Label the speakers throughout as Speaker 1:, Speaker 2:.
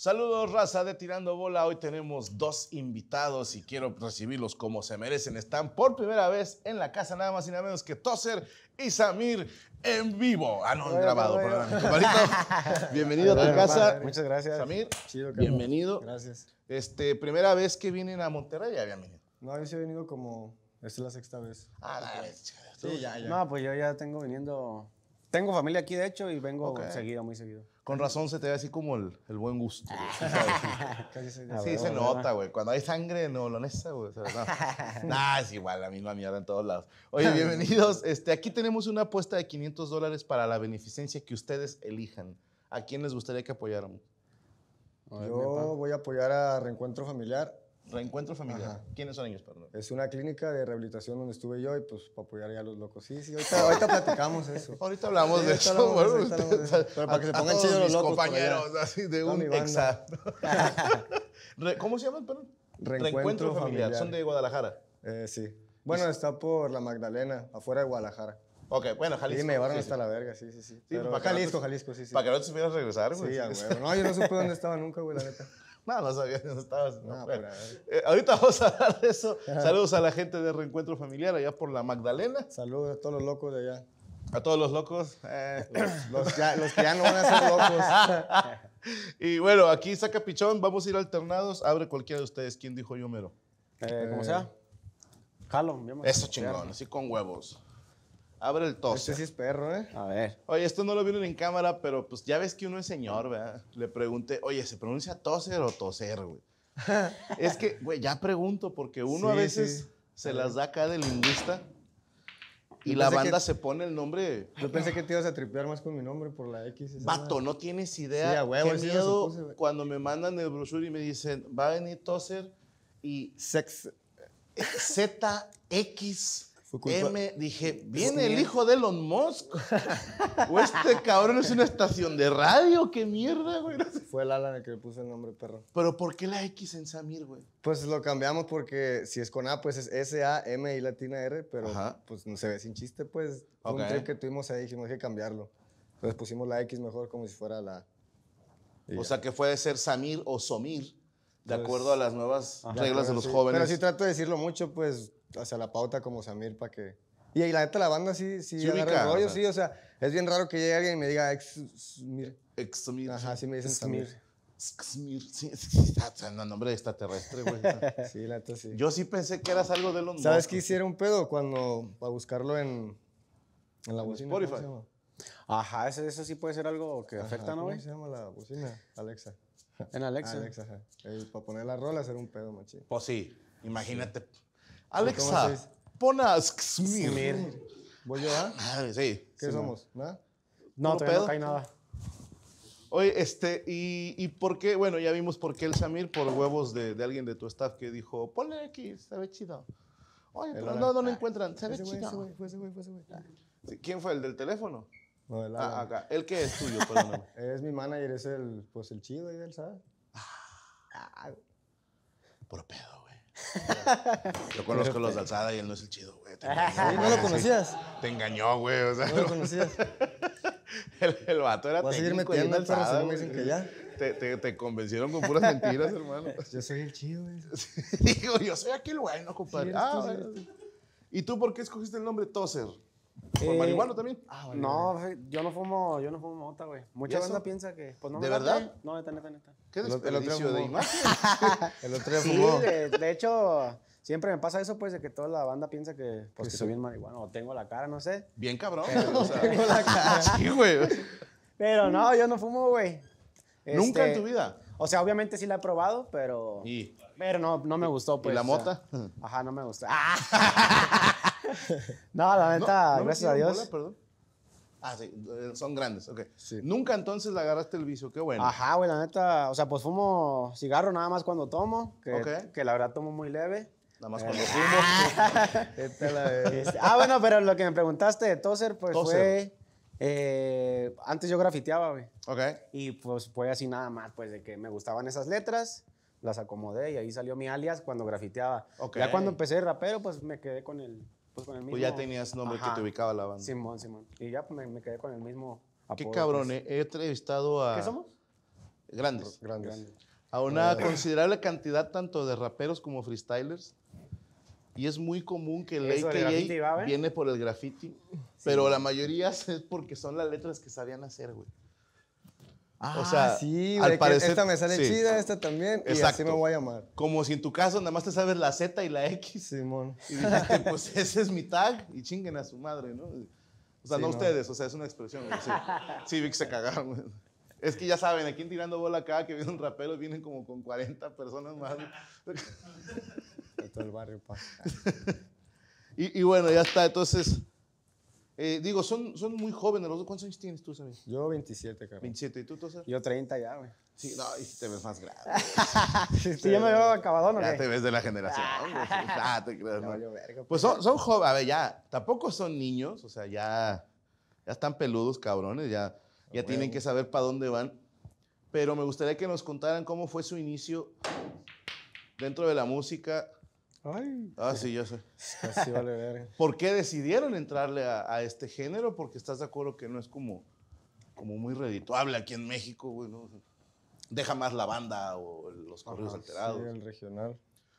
Speaker 1: Saludos, raza de Tirando Bola. Hoy tenemos dos invitados y quiero recibirlos como se merecen. Están por primera vez en la casa, nada más y nada menos que Toser y Samir en vivo. Ah, no, en grabado, perdón. bienvenido a tu casa. Muchas gracias. Samir, bienvenido. Gracias. Este, primera vez que vienen a Monterrey, ya habían venido.
Speaker 2: No, yo sí he venido como. es la sexta vez. Ah, la vez. Sí, ya, ya. No, pues yo ya tengo viniendo.
Speaker 1: Tengo familia aquí, de hecho,
Speaker 2: y vengo seguido, muy seguido.
Speaker 1: Con razón se te ve así como el, buen gusto. sí, se nota, güey. Cuando hay sangre no lo güey. no. igual, la misma en todos lados. Oye, bienvenidos. Este, aquí tenemos una apuesta de 500 dólares para la beneficencia que ustedes elijan. ¿A quién les gustaría que apoyáramos? Yo
Speaker 3: voy a apoyar a Reencuentro Familiar
Speaker 1: Reencuentro familiar. ¿Quiénes son ellos, perdón?
Speaker 3: Es una clínica de rehabilitación donde estuve yo y pues para apoyar ya a los locos. Sí, sí, ahorita, ahorita platicamos eso. ahorita hablamos de eso. bueno, para que se pongan chidos los locos. compañeros, así de un exacto.
Speaker 1: ¿Cómo se llama perdón?
Speaker 3: Reencuentro, Reencuentro familiar. ¿Son de Guadalajara? Eh, sí. Bueno, está por la Magdalena, afuera de Guadalajara.
Speaker 1: Ok, bueno, Jalisco. Sí, me llevaron hasta la verga, sí, sí, sí. Pues Jalisco, Jalisco, sí, sí. Para que no te supieras regresar, güey. Sí, güey. No, yo no supe dónde estaba nunca, güey, la neta. No, no sabía, no estabas. Eh, ahorita vamos a hablar de eso. Saludos a la gente de Reencuentro Familiar allá por la Magdalena. Saludos a todos los locos de allá. A todos los locos. Eh, los, que ya no van a ser locos. y bueno, aquí saca pichón, vamos a ir alternados. Abre cualquiera de ustedes. ¿Quién dijo yo mero? Eh, como eh, sea. Eso chingón, así con huevos. Abre el toser. Este sí es perro, ¿eh? A ver. Oye, esto no lo vieron en cámara, pero pues ya ves que uno es señor, ¿verdad? Le pregunté, oye, ¿se pronuncia toser o toser, güey? es que, güey, ya pregunto, porque uno a veces se las da acá de lingüista
Speaker 3: y la banda se
Speaker 1: pone el nombre. Yo pensé que
Speaker 3: te ibas a tripear más con mi nombre por la X.
Speaker 1: Vato, no tienes idea. Sí, miedo cuando me mandan el brochure y me dicen, va a venir toser y. Sex. Eh, ZX. M, dije, viene el hijo de Elon Musk. o este cabrón es una estación de radio, qué mierda, güey. Fue el Alan el que le puso el nombre, perro. Pero ¿por qué la X en Samir, güey?
Speaker 3: Pues lo cambiamos porque si es con A, pues es S-A-M y latina R, pero pues no se ve sin chiste, pues. Fue un trip que tuvimos ahí, dijimos que cambiarlo. Entonces pusimos la X mejor como si fuera
Speaker 1: la. O sea que puede ser Samir o Somir de acuerdo a las nuevas reglas de los jóvenes. Pero sí
Speaker 3: trato de decirlo mucho, pues, hacia la pauta como Samir, para que... Y la neta, la banda sí, sí, sí ubica, rollo, sí, o sea, es bien raro que llegue alguien y me diga Ex-Samir. Ex-Samir.
Speaker 1: Ajá, sí me dicen Samir. Ex-Samir. Samir. sí, sí, no, nombre extraterrestre, güey. sí, la neta sí. Yo sí pensé que eras algo de los ¿Sabes qué
Speaker 3: hicieron un pedo cuando, para buscarlo
Speaker 2: en, en la bocina? Spotify. Ajá, eso, sí puede ser algo que afecta, ¿no, güey?
Speaker 3: se llama la bocina, Alexa? En Alexa. para poner la rola hacer un pedo, machín.
Speaker 1: Pues sí, imagínate. Alexa, pon a Smir. ¿Voy yo, ah? sí. ¿Qué somos? No, no hay nada. Oye, este, y, y, por qué? Bueno, ya vimos por qué el Samir, por huevos de, alguien de tu staff que dijo, ponle aquí, se ve chido. Oye, pero no, lo encuentran, se ah, ve chido. güey, fue ese güey, fue güey. ¿Quién fue? ¿El del teléfono? No, el Ah, acá. ¿El que es tuyo? Perdóname. es
Speaker 3: mi manager, es el, pues, el chido ahí del SAD. Ah.
Speaker 1: ah, puro pedo, güey. Yo conozco los de Alzada y él no es el chido, güey. ¿No lo conocías? Te engañó, güey. No lo conocías. el, vato era Voy a seguir metiendo el me dicen que ya. Te, convencieron con puras mentiras, hermano. Yo soy el chido, güey. Digo, yo soy aquel ah, bueno, compadre. Ah, ¿Y tú por qué escogiste el nombre Tozer ¿Por eh, marihuana también? Ah, no, yo no fumo, yo no fumo mota, güey. Mucha banda piensa que. Pues no ¿De verdad?
Speaker 2: No, neta, neta, neta. ¿Qué desperdicio de imagen? el otro día fumó. Sí, de, hecho, siempre me pasa eso, pues, de que toda la banda piensa que, pues, soy bien marihuana o tengo la cara, no sé. Bien cabrón. tengo la cara. Sí, güey. Pero no, yo no fumo, güey. ¿Nunca en este, tu vida? O sea, obviamente sí la he probado, pero. Pero no, no me gustó, pues. ¿Y la pues, mota?
Speaker 1: ajá, no me gustó. no, la neta, gracias a Dios. perdón. Ah, sí, eh, son grandes, ok. Nunca entonces le agarraste el vicio,
Speaker 2: qué bueno. Ajá, güey, la neta, o sea, pues fumo cigarro nada más cuando tomo, que, la verdad tomo muy leve. Nada
Speaker 1: más eh, cuando fumo. Este,
Speaker 2: ah, bueno, pero lo que me preguntaste de Toser, pues fue... Eh, antes yo grafiteaba, güey. Ok. Y pues fue así nada más, pues de que me gustaban esas letras, las acomodé y ahí salió mi alias cuando grafiteaba. Okay. Ya cuando empecé de rapero, pues me quedé con el pues con el pues mismo. ya tenías nombre que te ubicaba la banda. Simón, Simón. Y ya pues, me, quedé con el mismo. Apodo, Qué cabrón, pues. eh.
Speaker 1: he entrevistado a. ¿Qué somos? Grandes. Grandes. A una eh. considerable cantidad tanto de raperos como freestylers. Y es muy común que el AKA viene por el graffiti. Pero la mayoría es porque son las letras que sabían hacer, güey. Ah, o sea, sí, al esta me sale chida, esta también, Exacto. y así me voy a llamar. Como si en tu caso nada más te sabes la Z y la X. Simón. y dijiste, pues ese es mi tag, y chinguen a su madre, ¿no? O sea, no, ustedes, o sea, es una expresión. Sí, que se cagaron. Es que ya saben, aquí en Tirando Bola acá que viene un rapero, vienen como con 40 personas más. todo el barrio pasa. y bueno, ya está, entonces... Eh, digo, son, son muy jóvenes los dos. ¿Cuántos años tienes tú, Sammy? Yo 27, cabrón. 27. ¿Y tú, Tosa? Yo 30 ya, güey. Sí, no, y te ves más grande. sí, yo me veo acabado no Ya te ves de la generación. ah, Pues son, jóvenes. A ver, ya, tampoco son niños. O sea, ya, ya están peludos, cabrones. Ya, ya tienen que saber para dónde van. Pero me gustaría que nos contaran cómo fue su inicio dentro de la música Ay, ah, sí, yo sé. vale ver. ¿Por qué decidieron entrarle a, este género? Porque estás de acuerdo que no es como, como muy redituable aquí en México, güey. Deja más la banda o los correos alterados. el regional.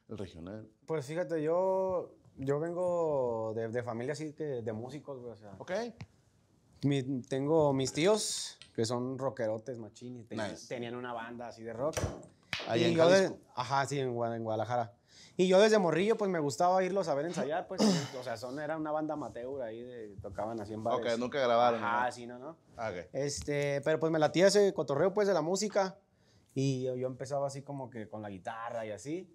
Speaker 2: El regional. Pues fíjate, yo, yo vengo de, de familia así de músicos, güey. O ok. Mi, tengo mis tíos que son rockerotes, machines. tenían una banda así de rock. Ahí en Jalisco? Ajá, sí, en Guadalajara. Y yo desde morrillo, pues me gustaba irlos a ver ensayar, pues. o sea, son, era una banda amateur ahí, tocaban así en bares. Ok, nunca grabaron. Ah, sí, no, no. Okay. Este, pero pues me latía ese cotorreo, pues, de la música. Y yo, empezaba así como que con la guitarra y así.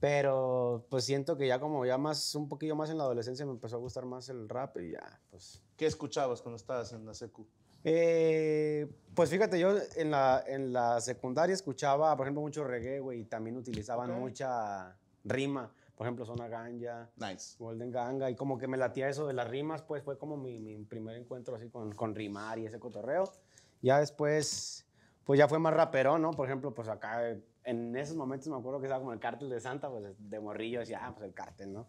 Speaker 2: Pero pues siento que ya como ya más, un poquillo más en la adolescencia me empezó a gustar más el rap y
Speaker 1: ya, pues. ¿Qué escuchabas cuando estabas en la secu?
Speaker 2: Eh, pues fíjate, yo en la, en la secundaria escuchaba, por ejemplo, mucho reggae, güey, y también utilizaban mucha rima. Por ejemplo, Zona Ganja, nice. Golden Ganga, y como que me latía eso de las rimas, pues fue como mi, mi primer encuentro así con, con rimar y ese cotorreo. Ya después, pues ya fue más rapero, ¿no? Por ejemplo, pues acá en esos momentos me acuerdo que estaba como el cártel de Santa, pues
Speaker 1: de morrillo decía, ah, pues el cártel, ¿no?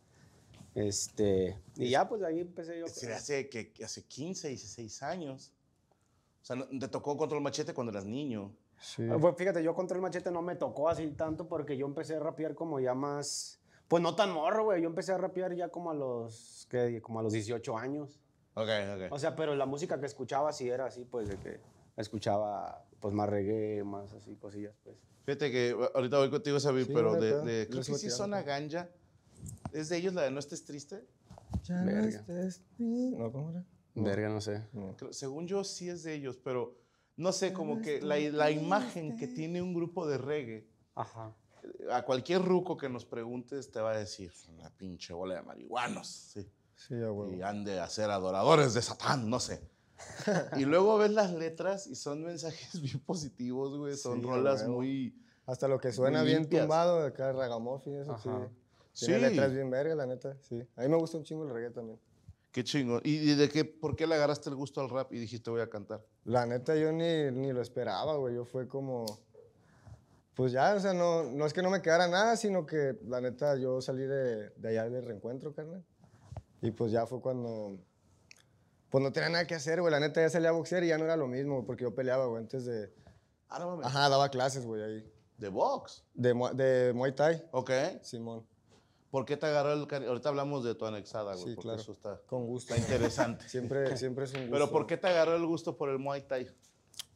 Speaker 2: Este, y ya
Speaker 1: pues ahí empecé yo. Este, pues. hace, que, hace 15, 16 años. O sea, te tocó el Machete cuando eras
Speaker 2: niño. Ah, pues, fíjate, yo contra el machete no me tocó así tanto porque yo empecé a rapear como ya más. Pues no tan morro, güey. Yo empecé a rapear ya como a los. ¿qué? Como a los 18 años. Ok, ok. O sea, pero la música que escuchaba sí era así, pues de que escuchaba pues
Speaker 1: más reggae, más así cosillas, pues. Fíjate que ahorita voy contigo, Sabi, pero de, de, creo que sí ganja. ¿Es de ellos la de No estés triste?
Speaker 2: Ya
Speaker 3: no estés triste. No,
Speaker 1: ¿cómo era?
Speaker 2: Verga, no sé.
Speaker 1: Según yo sí es de ellos, pero no sé, como que la, imagen que tiene un grupo de reggae. Eh, a cualquier ruco que nos preguntes te va a decir, una pinche bola de marihuanos. Sí. Sí, Y han de ser adoradores de Satán, no sé. y luego ves las letras y son mensajes bien positivos, güey. Son rolas muy. Hasta lo que suena bien tumbado de acá, Ragamuffin, eso sí. Tiene letras bien
Speaker 3: verga, la neta, sí. A mí me gusta un chingo el reggae también.
Speaker 1: Qué chingo. ¿Y de qué, por qué le agarraste el gusto al rap y dijiste voy a cantar?
Speaker 3: La neta, yo ni, ni lo esperaba, güey. Yo fue como, pues ya, o sea, no, no es que no me quedara nada, sino que la neta yo salí de, de allá del reencuentro, carnal. Y pues ya fue cuando, pues no tenía nada que hacer, güey. La neta ya salía a boxear y ya no era lo mismo, porque yo peleaba, güey, antes de... Ah, Ajá, daba clases, güey, ahí. ¿De box? De, de Muay Thai. Ok.
Speaker 1: Simón. ¿Por qué te agarró el Ahorita hablamos de tu anexada, güey. porque eso está,
Speaker 3: Con gusto. interesante. siempre, siempre es un gusto. Pero ¿por qué
Speaker 1: te agarró el gusto por el Muay Thai?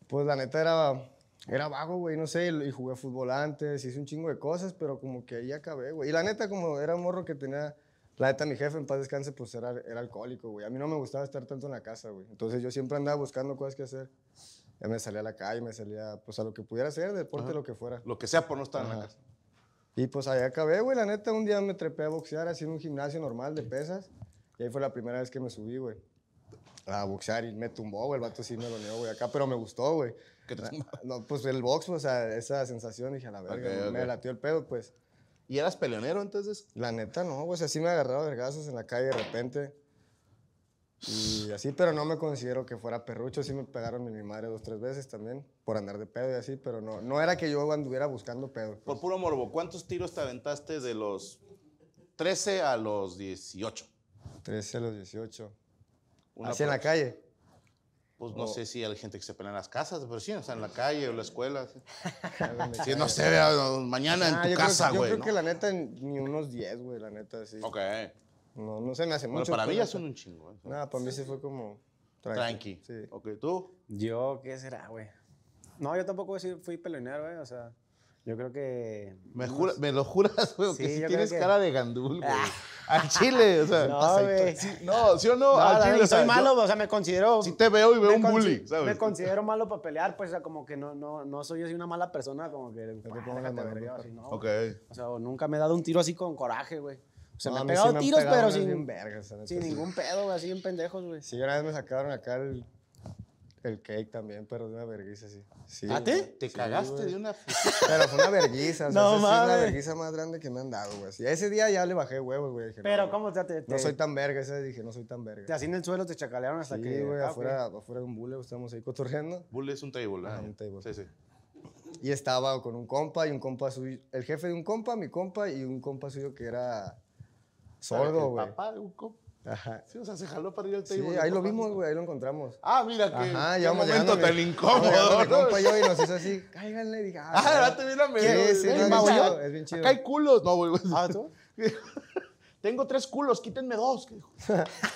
Speaker 3: Pues la neta era, era vago, güey, no sé, y jugué fútbol antes, hice un chingo de cosas, pero como que ahí acabé, güey. Y la neta, como era un morro que tenía, la neta, mi jefe en paz descanse, pues era, era alcohólico, güey. A mí no me gustaba estar tanto en la casa, güey. Entonces yo siempre andaba buscando cosas que hacer. Ya me salía a la calle, me salía, pues a lo que pudiera hacer, deporte, lo que
Speaker 1: fuera. Lo que sea por no estar en la
Speaker 3: casa. Y pues ahí acabé, güey. La neta, un día me trepé a boxear así en un gimnasio normal de pesas. Y ahí fue la primera vez que me subí, güey. A boxear y me tumbó, güey. El vato sí me lo güey. Acá, pero me gustó, güey. ¿Qué ah, No, pues el box, o sea, esa sensación, dije, a la verga, me latió el pedo, pues. ¿Y eras peleonero entonces? La neta, no, güey. así me agarraba vergazos en la calle de repente.
Speaker 1: Y así,
Speaker 3: pero no me considero que fuera perrucho. Sí me pegaron mi, mi madre dos, tres veces también por andar de pedo y así, pero no, no era que yo anduviera buscando pedo. Pues.
Speaker 1: Por puro morbo, ¿cuántos tiros te aventaste de los 13 a los 18?
Speaker 3: 13 a los 18. ¿Así en la calle?
Speaker 1: Pues no sé si hay gente que se pelea en las casas, pero sí, o sea, en la calle o la escuela. Si no sé, mañana en ah, tu casa, güey. Yo creo que
Speaker 3: la neta ni unos 10, güey, la neta, sí. Ok. No, no se me hace bueno, mucho. para mí ya son un chingo. Nada, para mí
Speaker 2: sí fue como. Tranqui. Sí. Ok, ¿tú? Yo, ¿qué será, güey? No, yo tampoco fui peleonero, güey. O sea,
Speaker 1: yo creo que. Me, lo juras, güey, que si tienes cara de gandul, güey. Ah. al chile, o sea. No, güey. Sí,
Speaker 2: no, ¿sí o no? al chile. Soy malo, o sea, me
Speaker 1: considero. Si te veo y veo un bully, ¿sabes? Me considero
Speaker 2: malo para pelear, pues, o sea, como que no, no, no soy así una mala persona, como que. Te ah, la así, no, Ok. O sea, nunca me he dado un tiro así con coraje, güey. Se me han pegado tiros, pero sin, vergas, sin ningún pedo, güey, así en pendejos,
Speaker 3: güey. Sí, una vez me sacaron acá el, el cake también, pero de una vergüenza, así. Sí, ¿A ¿Ah, ti? Te cagaste de una. Pero fue una vergüenza, o no mames. Es la vergüenza más grande que me han dado, güey. Y ese día ya le bajé huevos, güey. pero,
Speaker 2: ¿cómo te, te, No soy tan
Speaker 3: verga, ese dije, no soy tan verga.
Speaker 2: Te así en el suelo te chacalearon
Speaker 1: hasta que. Sí, güey, ah, afuera,
Speaker 2: afuera de un bule, estamos ahí
Speaker 3: cotorreando.
Speaker 1: Bule es un table, ah, un table. Sí, sí.
Speaker 3: Y estaba con un compa y un compa suyo. El jefe de un compa, mi compa y un compa suyo que era sordo, güey. Papá de un cop. Ajá.
Speaker 1: Sí, o sea, se jaló para ir al table. Sí, ahí
Speaker 3: lo vimos, güey, ahí lo encontramos. Ah, mira que. Ajá, ya vamos momento tan incómodo. Mi compa yo y nos hizo así,
Speaker 1: cáiganle, diga. Ah, date, mírame. a Sí, sí, es, bien chido, es bien chido. Acá hay culos. No, güey. Ah, ¿tú? Tengo tres culos, quítenme dos.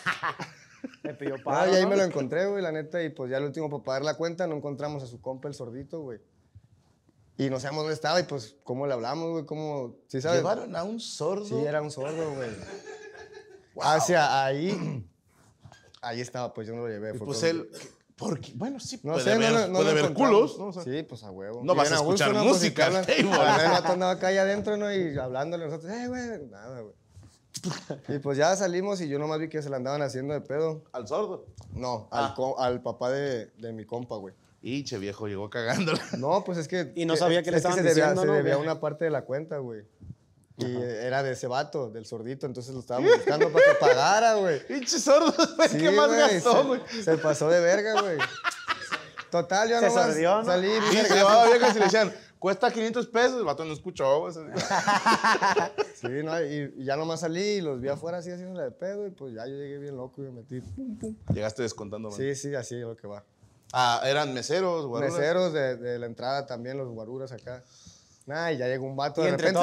Speaker 1: me pidió para. Ah, y ahí me lo encontré,
Speaker 3: güey, la neta. Y pues ya el último, para pagar la cuenta, no encontramos a su compa el sordito, güey. Y no sabemos dónde estaba y pues cómo le hablamos, güey, cómo... ¿sí sabes? Llevaron
Speaker 1: a un sordo. Sí, era
Speaker 3: un sordo, güey. Hacia ahí... Ahí estaba, pues yo no lo llevé. pues él... Porque, bueno, sí, no puede sé, no, puede haber culos. sí, pues a huevo. No vas a escuchar pues, música. Pues, si andaba acá allá adentro, ¿no? Y hablándole nosotros, eh, güey, nada, güey. Y pues ya salimos y yo nomás vi que se la andaban haciendo de pedo. ¿Al sordo? No, al, ah. al, papá de, de mi compa, güey.
Speaker 1: Y viejo llegó
Speaker 3: cagándola. No, pues es que. Y no sabía que le estaban se debía, diciendo, se debía una parte de la cuenta, güey. Y era de ese vato, del sordito, entonces lo estábamos buscando para que pagara, güey. Pinche sordo, güey, qué más gastó, güey. Se, pasó de verga, güey. Total, yo no nomás no salí. Y se llevaba y le decían,
Speaker 1: cuesta 500 pesos, el vato no escuchó, güey.
Speaker 3: sí, no, y, ya nomás salí y los vi afuera así la de pedo y pues ya yo llegué bien loco y me metí.
Speaker 1: Llegaste descontando, güey. Sí, sí, así es lo que va. Ah, eran meseros, guaruras. Meseros
Speaker 3: de, la entrada también, los guaruras acá. Nah, y ya llegó un vato. Y de repente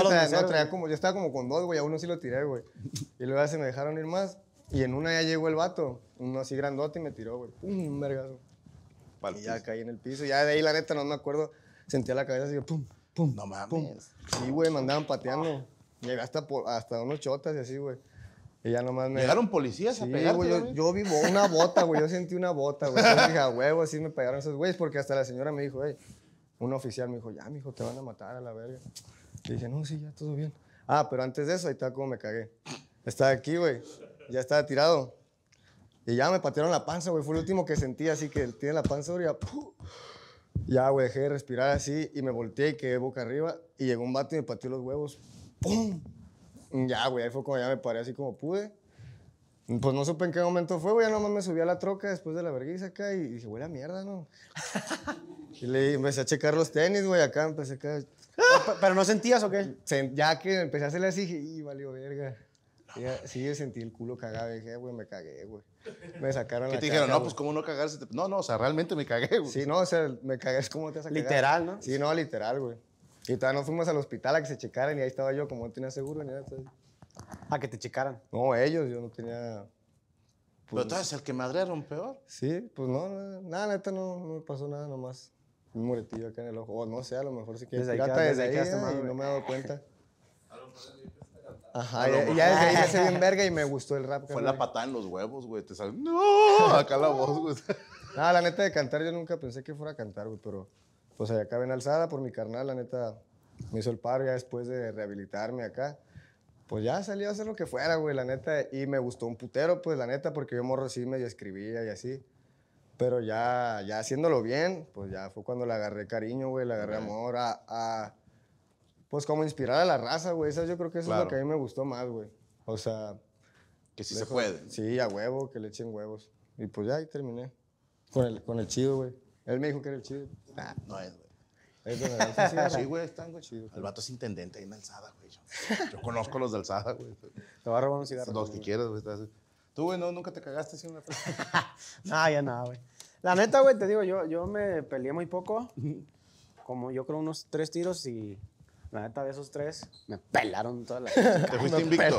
Speaker 3: como, yo estaba como con dos, güey, a uno sí lo tiré, güey. Y luego se me dejaron ir más. Y en una ya llegó el vato, uno así grandote y me tiró, güey. Pum, un vergazo. y ya caí en el piso. Ya de ahí, la neta, no me acuerdo. Sentía la cabeza así, pum, pum. No mames. Pum. Sí, güey, me andaban pateando. Llegué hasta, hasta unos chotas y así, güey. Y ya nomás me... ¿Llegaron policías a pegarte? yo, vivo una bota, güey. Yo sentí una bota, güey. Yo dije, a huevo, así me pegaron esos güeyes. Porque hasta la señora me dijo, hey. un oficial me dijo, ya, mijo, te van a matar a la verga. Le dije, no, sí, ya, todo bien. Ah, pero antes de eso, ahí estaba como me cagué. Estaba aquí, güey. Ya estaba tirado. Y ya me patearon la panza, güey. Fue el último que sentí, así que tiene la panza, güey. Ya, güey, dejé de respirar así y me volteé y quedé boca arriba. Y llegó un vato y me pateó los huevos. ¡Pum! Mm, ya, güey, ahí fue cuando ya me paré así como pude. Pues no supe en qué momento fue, güey. nomás me subí a la troca después de la vergüenza acá y dije, güey, la mierda, ¿no? y le empecé a checar los tenis, güey. Acá empecé acá. Ah, ¿Pero no sentías o qué? Ya que empecé a hacerle así, dije, y valió verga. sí, sentí el culo cagado. Dije, güey, me cagué, güey. Me sacaron ¿Qué la te dijeron? no, pues,
Speaker 1: ¿cómo no cagarse? No, no, o sea,
Speaker 3: realmente me cagué, güey. Sí, no, o sea, me cagué. Es como te has Literal, ¿no? Sí, no, literal, güey. Y todavía no fuimos al hospital a que se checaran y ahí estaba yo, como no tenía seguro ni nada. A que te checaran. No, ellos, yo no tenía. Pues, pero tú eres el que madre peor. Sí, pues no, nada, neta no, no me pasó nada nomás. Un muretillo acá en el ojo. O no sé, a lo mejor sí que desde pirata desde, ahí, desde ahí, y no me he dado cuenta. Pues, Ajá, ya, ya, desde ahí ya bien verga y me gustó el rap. Fue la patada en los huevos, güey.
Speaker 1: Te sale, no, acá la voz, güey.
Speaker 3: Nada, la neta de cantar yo nunca pensé que fuera a cantar, güey, pero pues allá acabé en alzada por mi carnal, la neta, me hizo el paro ya después de rehabilitarme acá. Pues ya salí a hacer lo que fuera, güey, la neta. Y me gustó un putero, pues la neta, porque yo morro sí medio escribía y así. Pero ya, ya haciéndolo bien, pues ya fue cuando le agarré cariño, güey, le agarré amor a, Pues como inspirar a la raza, güey. Eso, yo creo que eso es lo que a mí me gustó más, güey. O sea... Que sí se puede. Sí, a huevo, que le echen huevos. Y pues ya ahí terminé. Con el, con el chido, güey. Él me dijo que era el chido. Ah, no es, güey.
Speaker 1: Es Sí, güey, están, güey. Chido, el vato es intendente ahí en Alzada, güey. Yo, conozco los de Alzada, güey. Te va a robar un cigarro. Los que quieras, güey. Tú, güey, no, nunca te cagaste sin una
Speaker 2: No, ya nada, güey. La neta, güey, te digo, yo, yo me peleé muy poco. Como yo creo unos tres tiros y la neta de esos tres me pelaron toda la. Te fuiste invicto.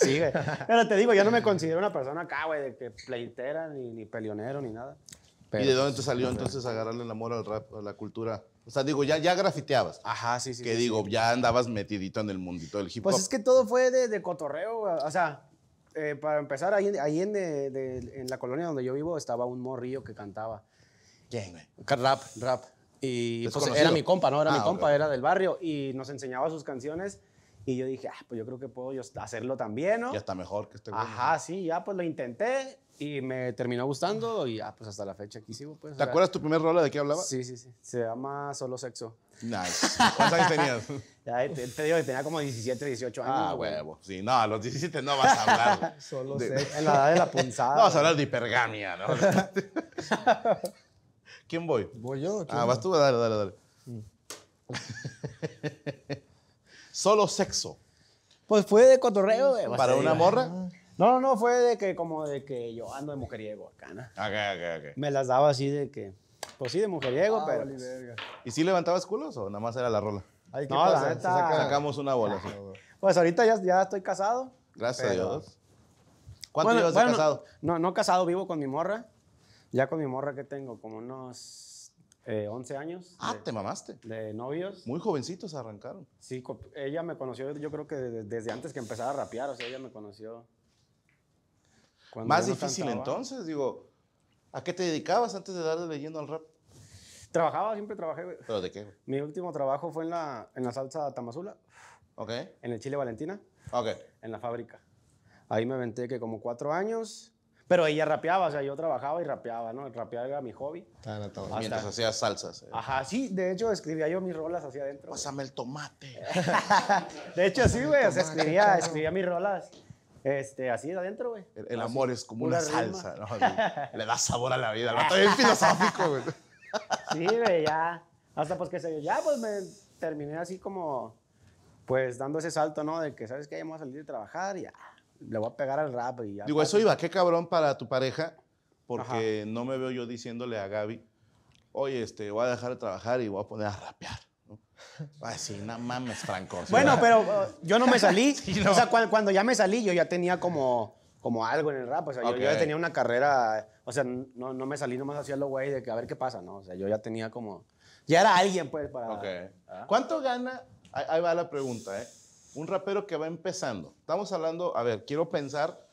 Speaker 2: sí, güey. Pero te digo, yo no me considero una persona acá, güey, de que
Speaker 1: pleitera ni, ni peleonero ni nada.
Speaker 2: ¿Y de pues, dónde te salió entonces
Speaker 1: agarrarle el amor al rap, a la cultura? O sea, digo, ya, ya grafiteabas. Ajá, sí, sí. Que digo, ya andabas metidito en el mundito del hip pues hop. Pues es
Speaker 2: que todo fue de, cotorreo, o sea, eh, para empezar, ahí, eh, en, la colonia donde yo vivo estaba un morrillo que cantaba. ¿Quién, güey? Rap, rap. Y pues, era mi compa, ¿no? Era mi ah, compa, era del barrio y nos enseñaba sus canciones. Y yo dije, ah, pues yo creo que puedo yo hacerlo también, ¿no? Y hasta mejor que este güey. Ajá, sí, ya pues lo intenté y me terminó gustando y ah, pues hasta la fecha aquí sigo. Pues, ¿Te acuerdas tu
Speaker 1: primer rola de qué hablaba? Sí, sí, sí. Se
Speaker 2: llama Solo Sexo.
Speaker 1: Nice. ¿Cuántos años tenías?
Speaker 2: Ya, te, digo que tenía como 17, 18
Speaker 1: años. Ah, huevo. Sí, no, a los 17 no vas a hablar.
Speaker 2: Solo Sexo. En la edad de la punzada. No vas a
Speaker 1: hablar de hipergamia, ¿no? ¿Quién voy? Voy yo. Ah, vas tú, dale, dale, dale. Mm. Solo Sexo. Pues fue de cotorreo, güey. ¿Para una morra? Ah.
Speaker 2: No, no, no, fue de que como de que yo ando de mujeriego acá, ¿no? Ok,
Speaker 1: ok,
Speaker 2: ok. Me las daba así de que, pues sí, de mujeriego, ah, pero... Pues verga.
Speaker 1: ¿Y si levantabas culos o nada más era la rola? no, Sacamos una bola.
Speaker 2: Pues ahorita ya, ya estoy casado.
Speaker 1: Gracias a Dios. ¿Cuánto llevas de casado? No, no
Speaker 2: casado, vivo con mi morra. Ya con mi morra que tengo como unos 11 eh, años
Speaker 1: Ah, te mamaste. de novios. Muy jovencitos arrancaron. Sí,
Speaker 2: ella me conoció, yo creo que desde antes que empezara a rapear, o sea, ella me conoció
Speaker 1: más difícil entonces,
Speaker 2: digo. ¿A qué te dedicabas antes de darle leyendo al rap? Trabajaba, siempre trabajé, ¿Pero de qué, Mi último trabajo fue en la, en la salsa Tamazula. Ok. En el Chile Valentina. Ok. En la fábrica. Ahí me aventé que como cuatro años. Pero ella rapeaba, o sea, yo trabajaba y rapeaba, ¿no? El rapear era mi hobby.
Speaker 1: Claro, ah, todo. Mientras hacías salsas. Eh.
Speaker 2: Ajá, sí, de hecho escribía yo mis rolas hacia adentro. Pásame el tomate. de hecho, sí, güey, escribía, escribía mis rolas este, así de adentro, güey. El, amor es como una salsa, ¿no?
Speaker 1: le da sabor a la vida. Lo bien filosófico, güey.
Speaker 2: Sí, güey, ya. Hasta pues que se ya pues me terminé así como, pues dando ese salto, ¿no? De que, ¿sabes qué? Ya me voy a salir de trabajar y ya. Le voy a pegar al rap y ya. Digo, eso iba, qué
Speaker 1: cabrón para tu pareja, porque no me veo yo diciéndole a Gaby, oye, este, voy a dejar de trabajar y voy a poner a rapear sí, no mames, Franco. Bueno, pero uh, yo no me salí. O sea,
Speaker 2: cuando ya me salí, yo ya tenía como, como algo en el rap. O sea, yo, ya tenía una carrera. O sea, no, me salí nomás así lo güey de que a ver qué pasa, ¿no? O sea, yo ya tenía como.
Speaker 1: Ya era alguien, pues, para. ¿ah? ¿Cuánto gana? Ahí, va la pregunta, ¿eh? Un rapero que va empezando. Estamos hablando, a ver, quiero pensar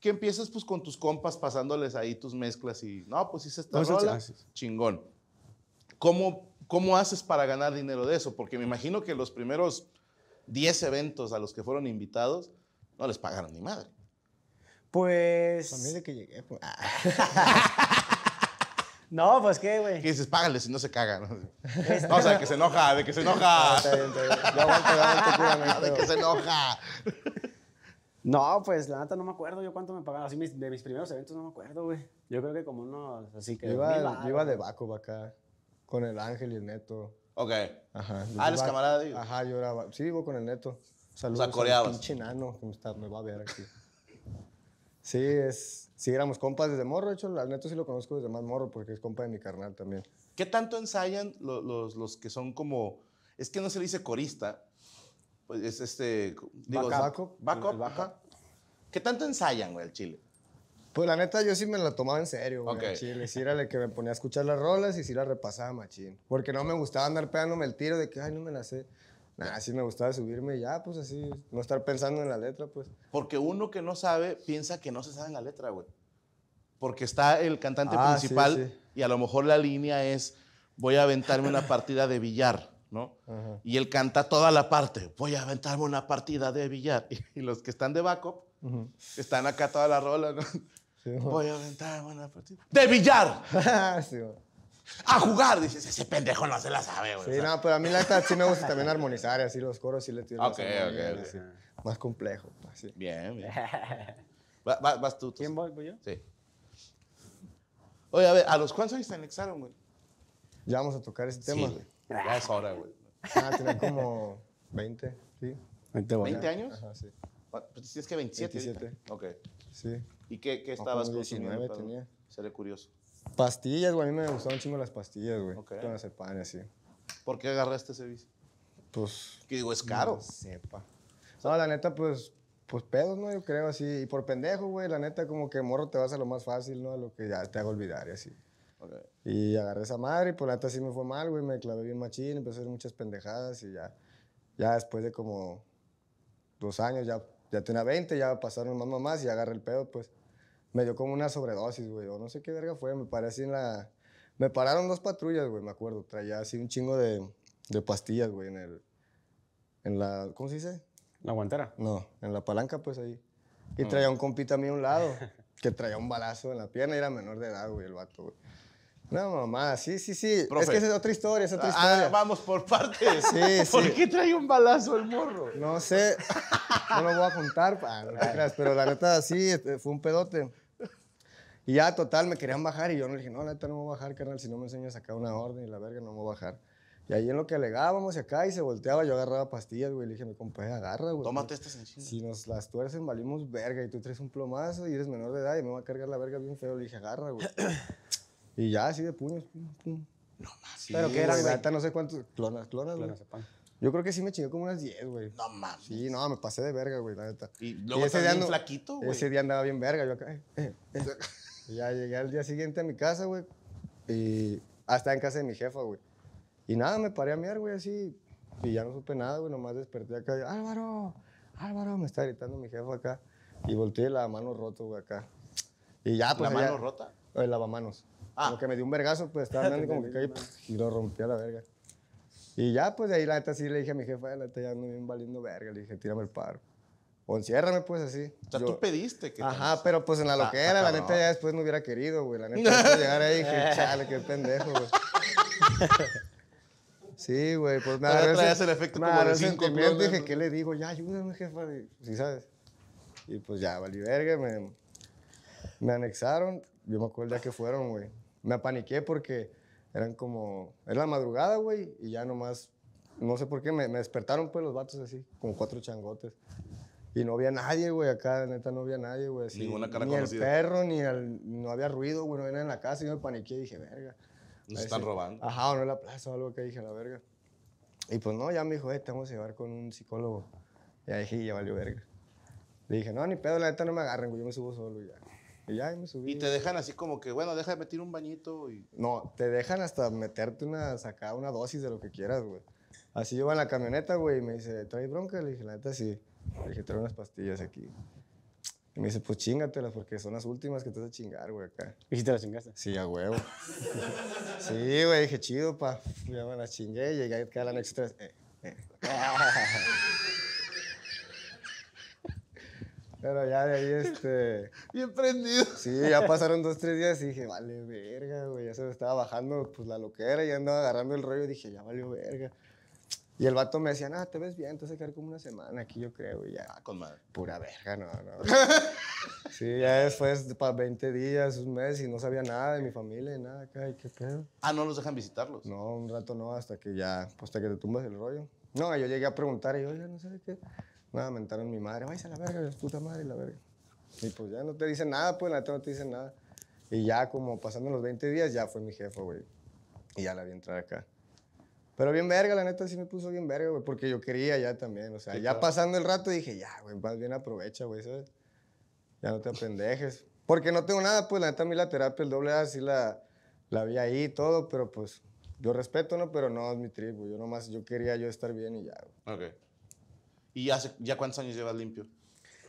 Speaker 1: que empiezas pues con tus compas pasándoles ahí tus mezclas y no, pues hice esta rola, ah, chingón. ¿Cómo ¿cómo haces para ganar dinero de eso? Porque me imagino que los primeros 10 eventos a los que fueron invitados no les pagaron ni madre. Pues... pues a
Speaker 3: de que llegué... Pues.
Speaker 1: no, pues qué, güey. ¿Qué dices? Págale si no se caga. no, este o sea, de que se enoja, de que se enoja. de que se enoja.
Speaker 2: No, pues la neta no me acuerdo yo cuánto me pagaron. Así de mis primeros eventos no me acuerdo, güey. Yo creo que como unos así que. Yo iba, iba de
Speaker 3: Baco acá. Con el Ángel y el Neto.
Speaker 2: Ok. Ajá. Ah, los
Speaker 3: camaradas de Ajá, yo era. Sí, vivo con el Neto. Saludos. O sea, coreabas. que me, va a ver aquí. sí, es. Sí, éramos compas desde morro. De hecho, al Neto sí lo conozco desde más morro porque es compa de mi carnal también.
Speaker 1: ¿Qué tanto ensayan los, los, que son como. Es que no se le dice corista. Pues es este. Digo, Baca, back, ¿Qué tanto ensayan, güey, el chile? Pues la neta, yo
Speaker 3: sí me la tomaba en serio, güey. Okay. sí el que me ponía a escuchar las rolas y sí la repasaba machín. Porque no me gustaba andar pegándome el tiro de que, ay, no me la sé. Nada, sí me gustaba subirme ya, pues así, no
Speaker 1: estar pensando en la letra, pues. Porque uno que no sabe, piensa que no se sabe en la letra, güey. Porque está el cantante ah, principal y a lo mejor la línea es, voy a aventarme una partida de billar. ¿no? Y él canta toda la parte, voy a aventarme una partida de billar. Y, los que están de backup están acá toda la rola, ¿no? Voy a aventar una partida. Pues, ¡De billar! sí, a jugar, dices, ese pendejo no se la sabe, güey. Sí, no, pero a mí la verdad sí me gusta también
Speaker 3: armonizar y así los coros sí le tiro. Ok, ok, Más complejo. Así. Pues, bien, bien. va, va, vas tú, tú. ¿Quién voy, voy yo? Sí.
Speaker 1: Oye, a ver, ¿a los cuántos años te anexaron, güey?
Speaker 3: Ya vamos a tocar ese tema, güey. Sí,
Speaker 1: ya es hora, güey. Ah, tiene como 20, sí. 20, ¿20 años? Ajá, sí. Pues, si es que 27. 27. Ok. Sí. ¿Y qué, qué estabas no, consumiendo? tenía. Seré curioso.
Speaker 3: Pastillas, güey. A mí me gustaban chingo las pastillas, güey. todas Con ese pan así.
Speaker 1: ¿Por qué agarraste ese bici? Pues. Que digo, es caro. No sepa. No,
Speaker 3: la neta, pues, pues pedos, ¿no? Yo creo así. Y por pendejo, güey, la neta, como que morro te vas a lo más fácil, ¿no? A lo que ya te haga olvidar y así. Okay. Y agarré esa madre y por pues, la neta sí me fue mal, güey. Me clavé bien machín, empecé a hacer muchas pendejadas y ya. Ya después de como dos años ya ya tenía 20, ya pasaron más mamás y agarré el pedo, pues. Me dio como una sobredosis, güey, o no sé qué verga fue, me paré así en la... Me pararon dos patrullas, güey, me acuerdo. Traía así un chingo de, de pastillas, güey, en el... En la... ¿Cómo se dice? ¿La guantera? No, en la palanca, pues, ahí. Y ah. traía un compita a mí a un lado, que traía un balazo en la pierna y era menor de edad, güey, el vato, no, mamá, sí, sí, sí. Es que es otra historia, es otra ah, historia. vamos por partes. Sí, ¿Por qué trae un balazo el morro? No sé, no lo voy a juntar. pero la neta sí, este, fue un pedote. Y ya, total, me querían bajar y yo no le dije, no, la neta no me voy a bajar, carnal, si no me enseñas acá una orden y la verga no me voy a bajar. Y ahí en lo que alegábamos y acá y se volteaba, yo agarraba pastillas, güey. Le dije, mi compadre, eh, agarra, güey. Tómate estas encima. Si nos las tuercen, valimos verga y tú traes un plomazo y eres menor de edad y me va a cargar la verga bien feo. Le dije, agarra, güey. Y ya, así de puños. No mames. Pero que eran, neta, no sé cuántos. Clonas, clonas, güey. Yo creo que sí me chingué como unas 10, güey. No mames. Sí, no, me pasé de verga, güey, la neta. Y luego ese día bien flaquito, güey. Ese día andaba bien verga, yo acá. Eh, eh, eh. ya llegué al día siguiente a mi casa, güey. Y hasta ah, en casa de mi jefa, güey. Y nada, me paré a mirar, güey, así. Y ya no supe nada, güey. Nomás desperté acá. Álvaro, Álvaro, me está gritando mi jefa acá. Y volteé la mano rota, güey, acá. Y ya, pues. ¿La mano rota? El lavamanos. Ah. Como que me dio un vergazo, pues estaba andando y como que caí pues", y lo rompí a la verga. Y ya, pues de ahí la neta sí le dije a mi jefa, la neta ya me viene valiendo verga. Le dije, tírame el paro. O enciérrame, pues así. O sea, tú pediste que. Ajá, pero pues en la ah, loquera, la neta ya después no hubiera querido, güey. La neta, después de llegar ahí dije, chale, qué pendejo, güey. Sí, güey, pues nada. más traías el efecto como de cinco dije, ¿qué le digo? Ya, ayúdame, jefa. Sí, ¿sabes? Y pues ya, valí verga, me, me anexaron. Yo me acuerdo ya que fueron, güey me apaniqué porque eran como, era la madrugada, güey, y ya nomás, no sé por qué, me, despertaron pues los vatos así, como cuatro changotes. Y no había nadie, güey, acá, neta, no había nadie, güey. ni el perro, ni el, no había ruido, güey, no había en la casa, y yo me paniqué y dije, verga. Nos están robando. Ajá, o no en la plaza o algo que dije, la verga. Y pues no, ya me dijo, eh, te vamos a llevar con un psicólogo. Y ahí dije, ya valió verga. Le dije, no, ni pedo, la neta no me agarren, güey, yo me subo solo y ya. Y ya me subí. Y te dejan
Speaker 1: así como que, bueno, deja de meter un bañito y...
Speaker 3: No, te dejan hasta meterte una, sacar una dosis de lo que quieras, güey. Así yo voy en la camioneta, güey, y me dice, ¿traes bronca? Le dije, la neta sí. Le dije, trae unas pastillas aquí. Y me dice, pues chingatelas, porque son las últimas que te vas a chingar, güey, acá. ¿Y si te las chingaste? Sí, a huevo. sí, güey, dije, chido, pa. Ya me las chingué, llegué acá a la noche 3. Eh, eh. Pero ya de ahí, este.
Speaker 1: Bien prendido. Sí, ya pasaron
Speaker 3: dos, tres días y dije, vale, verga, güey. Ya se me estaba bajando, pues la loquera, Y andaba agarrando el rollo. y Dije, ya valió verga. Y el vato me decía, no, te ves bien, entonces quedar como una semana aquí, yo creo, y ya. Ah,
Speaker 1: con madre. Pura verga, no, no.
Speaker 3: sí, ya después, para 20 días, un mes, y no sabía nada de mi familia, y nada, acá, qué pedo.
Speaker 1: Ah, ¿no los dejan visitarlos? No, un rato no,
Speaker 3: hasta que ya, hasta que te tumbas el rollo. No, yo llegué a preguntar, y yo, ya no sé qué. Nada, mentaron mi madre, váyase a la verga, puta madre, la verga. Y pues ya no te dicen nada, pues, la neta no te dicen nada. Y ya como pasando los 20 días, ya fue mi jefe güey. Y ya la vi entrar acá. Pero bien verga, la neta sí me puso bien verga, güey, porque yo quería ya también. O sea, ya pasando el rato dije, ya, güey, más bien aprovecha, güey, ¿sabes? Ya no te apendejes. Porque no tengo nada, pues la neta a mí la terapia, el doble A, sí la, la vi ahí y todo, pero pues yo respeto, ¿no? Pero no es mi trip, güey. Yo nomás, yo quería yo estar bien y ya,
Speaker 1: güey. Ok. ¿Y hace, ya cuántos años
Speaker 3: llevas limpio?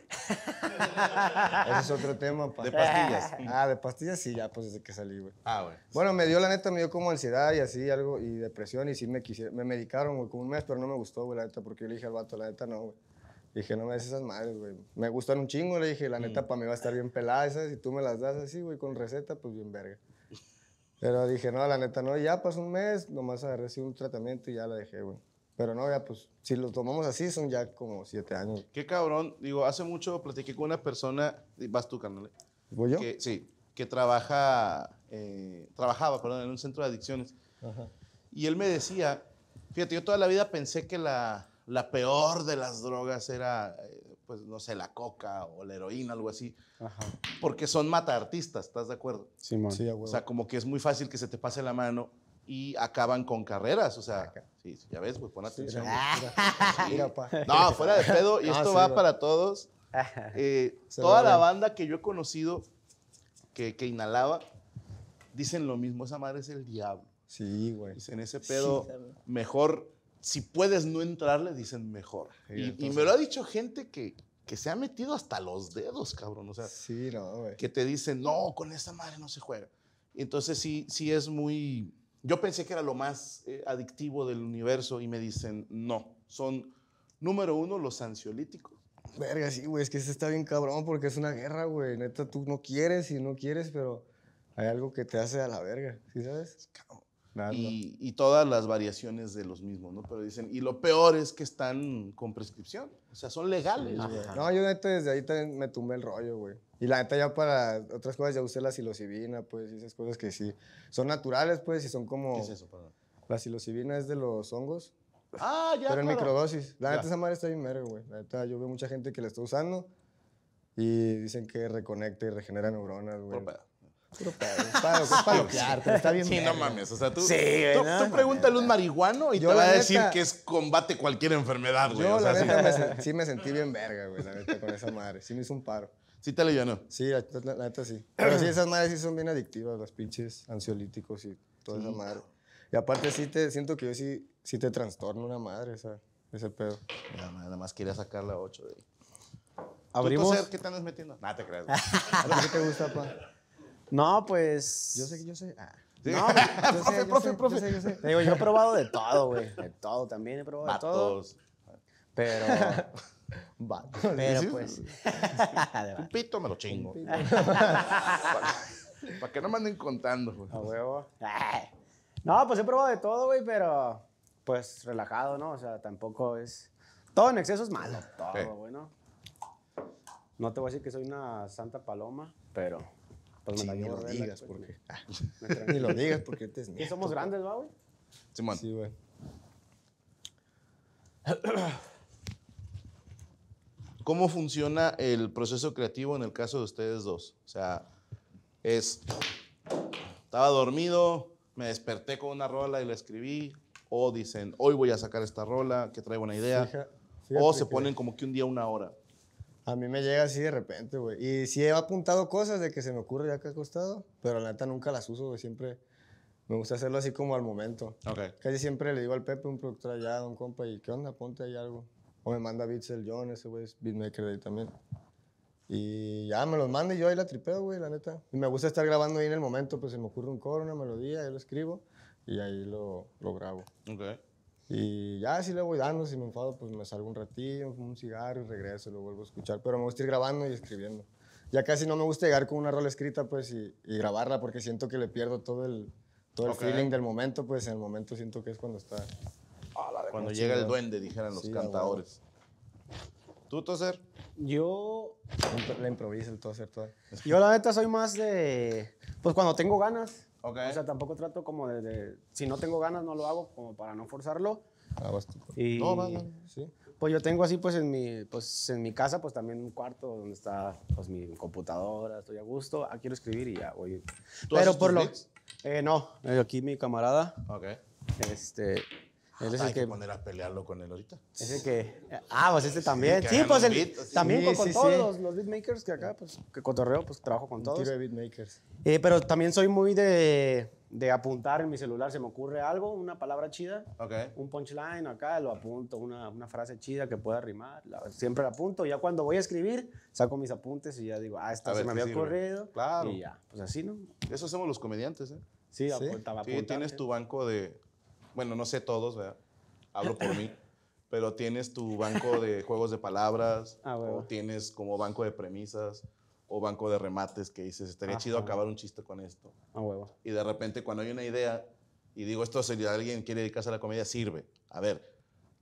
Speaker 1: Ese es otro
Speaker 3: tema, De pastillas. Ah, de pastillas sí, ya, pues desde que salí, güey. Ah, güey. Bueno, me dio, la neta, me dio como ansiedad y así, algo, y depresión, y sí me quisieron, me medicaron, güey, como un mes, pero no me gustó, güey, la neta, porque yo le dije al vato, la neta, no, güey. Dije, no me des esas madres, güey. Me gustan un chingo, le dije, la neta, mm. para mí va a estar bien pelada esas, si tú me las das así, güey, con receta, pues bien verga. Pero dije, no, la neta, no, ya pasó un mes, nomás recibí un tratamiento y ya la dejé, güey. Pero no, ya pues, si lo tomamos así, son ya como siete años.
Speaker 1: Qué cabrón. Digo, hace mucho platiqué con una persona, vas tú, carnal. ¿eh? ¿Voy yo? sí, que trabaja, eh, trabajaba, perdón, en un centro de adicciones. Y él me decía, fíjate, yo toda la vida pensé que la, la peor de las drogas era, eh, pues, no sé, la coca o la heroína, algo así. Ajá. Porque son mata artistas, ¿estás de acuerdo? Sí, man. Sí, o sea, como que es muy fácil que se te pase la mano y acaban con carreras. O sea, ah, sí, ya ves, pues pon atención. no, fuera de pedo, y esto va, para todos. Eh, toda la banda que yo he conocido que, que, inhalaba, dicen lo mismo, esa madre es el diablo. Sí, güey. Dicen ese pedo, mejor, si puedes no entrarle, dicen mejor. Y, me lo ha dicho gente que, que se ha metido hasta los dedos, cabrón. O sea, sí, no, que te dicen, no, con esa madre no se juega. Entonces sí, sí es muy, yo pensé que era lo más eh, adictivo del universo y me dicen, no, son, número uno, los ansiolíticos.
Speaker 3: Verga, sí, güey, es que se está bien cabrón porque es una guerra, güey. Neta, tú no quieres y no quieres, pero hay algo que te hace a la verga, ¿sí sabes?
Speaker 1: Y, y, todas las variaciones de los mismos, ¿no? Pero dicen, y lo peor es que están con prescripción. O sea, son legales, No, yo desde ahí también me tumbé el rollo, güey. Y la neta ya para otras cosas ya usé la
Speaker 3: psilocibina, pues, y esas cosas que sí son naturales, pues, y son como... ¿Qué es eso, perdón? La psilocibina es de los hongos.
Speaker 1: Ah, ya, Pero en microdosis. La neta
Speaker 3: esa madre está bien mero, güey. La neta yo veo mucha gente que la está usando y dicen que reconecta y regenera neuronas, güey.
Speaker 1: Es para, está bien. Sí, no mames. O sea, tú, sí, tú, pregúntale un marihuano y yo te va a decir que es combate cualquier enfermedad, güey. Yo, la neta, sí. Me, sentí bien
Speaker 3: verga, güey, la neta, con esa madre. Sí me hizo un paro. ¿Sí te llenó. Sí, la, neta sí. Pero sí, esas madres sí son bien adictivas, las pinches ansiolíticos y toda esa madre. Y aparte sí te siento que yo sí, sí te trastorno una madre, esa, ese pedo. Nada, nada más quería
Speaker 1: sacar la 8 de ¿Abrimos? ¿Qué te andas metiendo? Nada, te creas. ¿Qué te gusta, pa?
Speaker 2: No, pues. Yo sé que yo sé. Ah. No, yo profe, profe, profe. Yo, sé, yo, sé. digo, yo he probado de todo, güey. De todo, también he probado de todo. Pero. va Pero pues.
Speaker 1: Un pito me lo chingo. Para, que no me anden contando, güey. A huevo. No, pues he probado de todo, güey, pero.
Speaker 2: Pues relajado, ¿no? O sea, tampoco es. Todo en exceso es malo. Todo, bueno No te voy a decir que soy una santa paloma, pero ni lo digas porque. lo digas te es somos grandes, ¿va, güey?
Speaker 3: man. Sí, güey.
Speaker 1: ¿Cómo funciona el proceso creativo en el caso de ustedes dos? O sea, es. Estaba dormido, me desperté con una rola y la escribí. O dicen, hoy voy a sacar esta rola, que trae una idea. o se ponen como que un día, una hora.
Speaker 3: A mí me llega así de repente, güey. Y sí he apuntado cosas de que se me ocurre ya que ha costado, pero la neta nunca las uso, güey. Siempre me gusta hacerlo así como al momento. Okay. Casi siempre le digo al Pepe, un productor allá, un compa, y ¿qué onda? Ponte ahí algo. O me manda beats el John, ese güey es beatmaker de ahí también. Y ya me los manda y yo ahí la tripeo, güey, la neta. Y me gusta estar grabando ahí en el momento, pues se me ocurre un coro, una melodía, yo lo escribo y ahí lo, lo grabo. Okay. Y ya, si le voy dando, si me enfado, pues me salgo un ratillo, fumo un cigarro y regreso, lo vuelvo a escuchar. Pero me gusta ir grabando y escribiendo. Ya casi no me gusta llegar con una rola escrita, pues, y, grabarla, porque siento que le pierdo todo el, todo feeling del momento, pues, en el momento siento que es cuando está...
Speaker 1: la cuando llega el duende, dijeran los cantadores. ¿Tú, Toser?
Speaker 2: Yo... Le improviso el Toser todo Yo, la neta, soy más de... Pues, cuando tengo ganas o sea, tampoco trato como de, Si no tengo ganas, no lo hago, como para no forzarlo. Ah, y, no, Pues yo tengo así, pues en, mi, pues en mi casa, pues también un cuarto donde está pues, mi computadora, estoy a gusto, ah, quiero escribir y ya voy. Pero por lo... Eh, no, eh, aquí mi camarada. Ok. Este,
Speaker 1: él es Hay que, poner a pelearlo con él ahorita. Ese que. Ah, pues este pues también. Sí,
Speaker 2: pues el, beat, también con, todos los, beatmakers que acá, pues, que cotorreo, pues trabajo con Un todos. Tiro de beatmakers. Eh, pero también soy muy de, de, apuntar en mi celular. Se me ocurre algo, una palabra chida. Un punchline acá, lo apunto, una, una frase chida que pueda rimar. La, siempre la apunto. Ya cuando voy a escribir, saco mis apuntes y ya digo, ah, esta se me había ocurrido. Claro. Y ya, pues así, ¿no?
Speaker 1: Eso hacemos los comediantes, ¿eh? Sí, apunta, sí, tienes tu banco de bueno, no sé todos, ¿verdad? Hablo por mí. Pero tienes tu banco de juegos de palabras, ah, o tienes como banco de premisas, o banco de remates que dices, estaría chido acabar un chiste con esto. Ah, huevo. Y de repente cuando hay una idea y digo, esto si alguien quiere dedicarse a la comedia, sirve. A ver,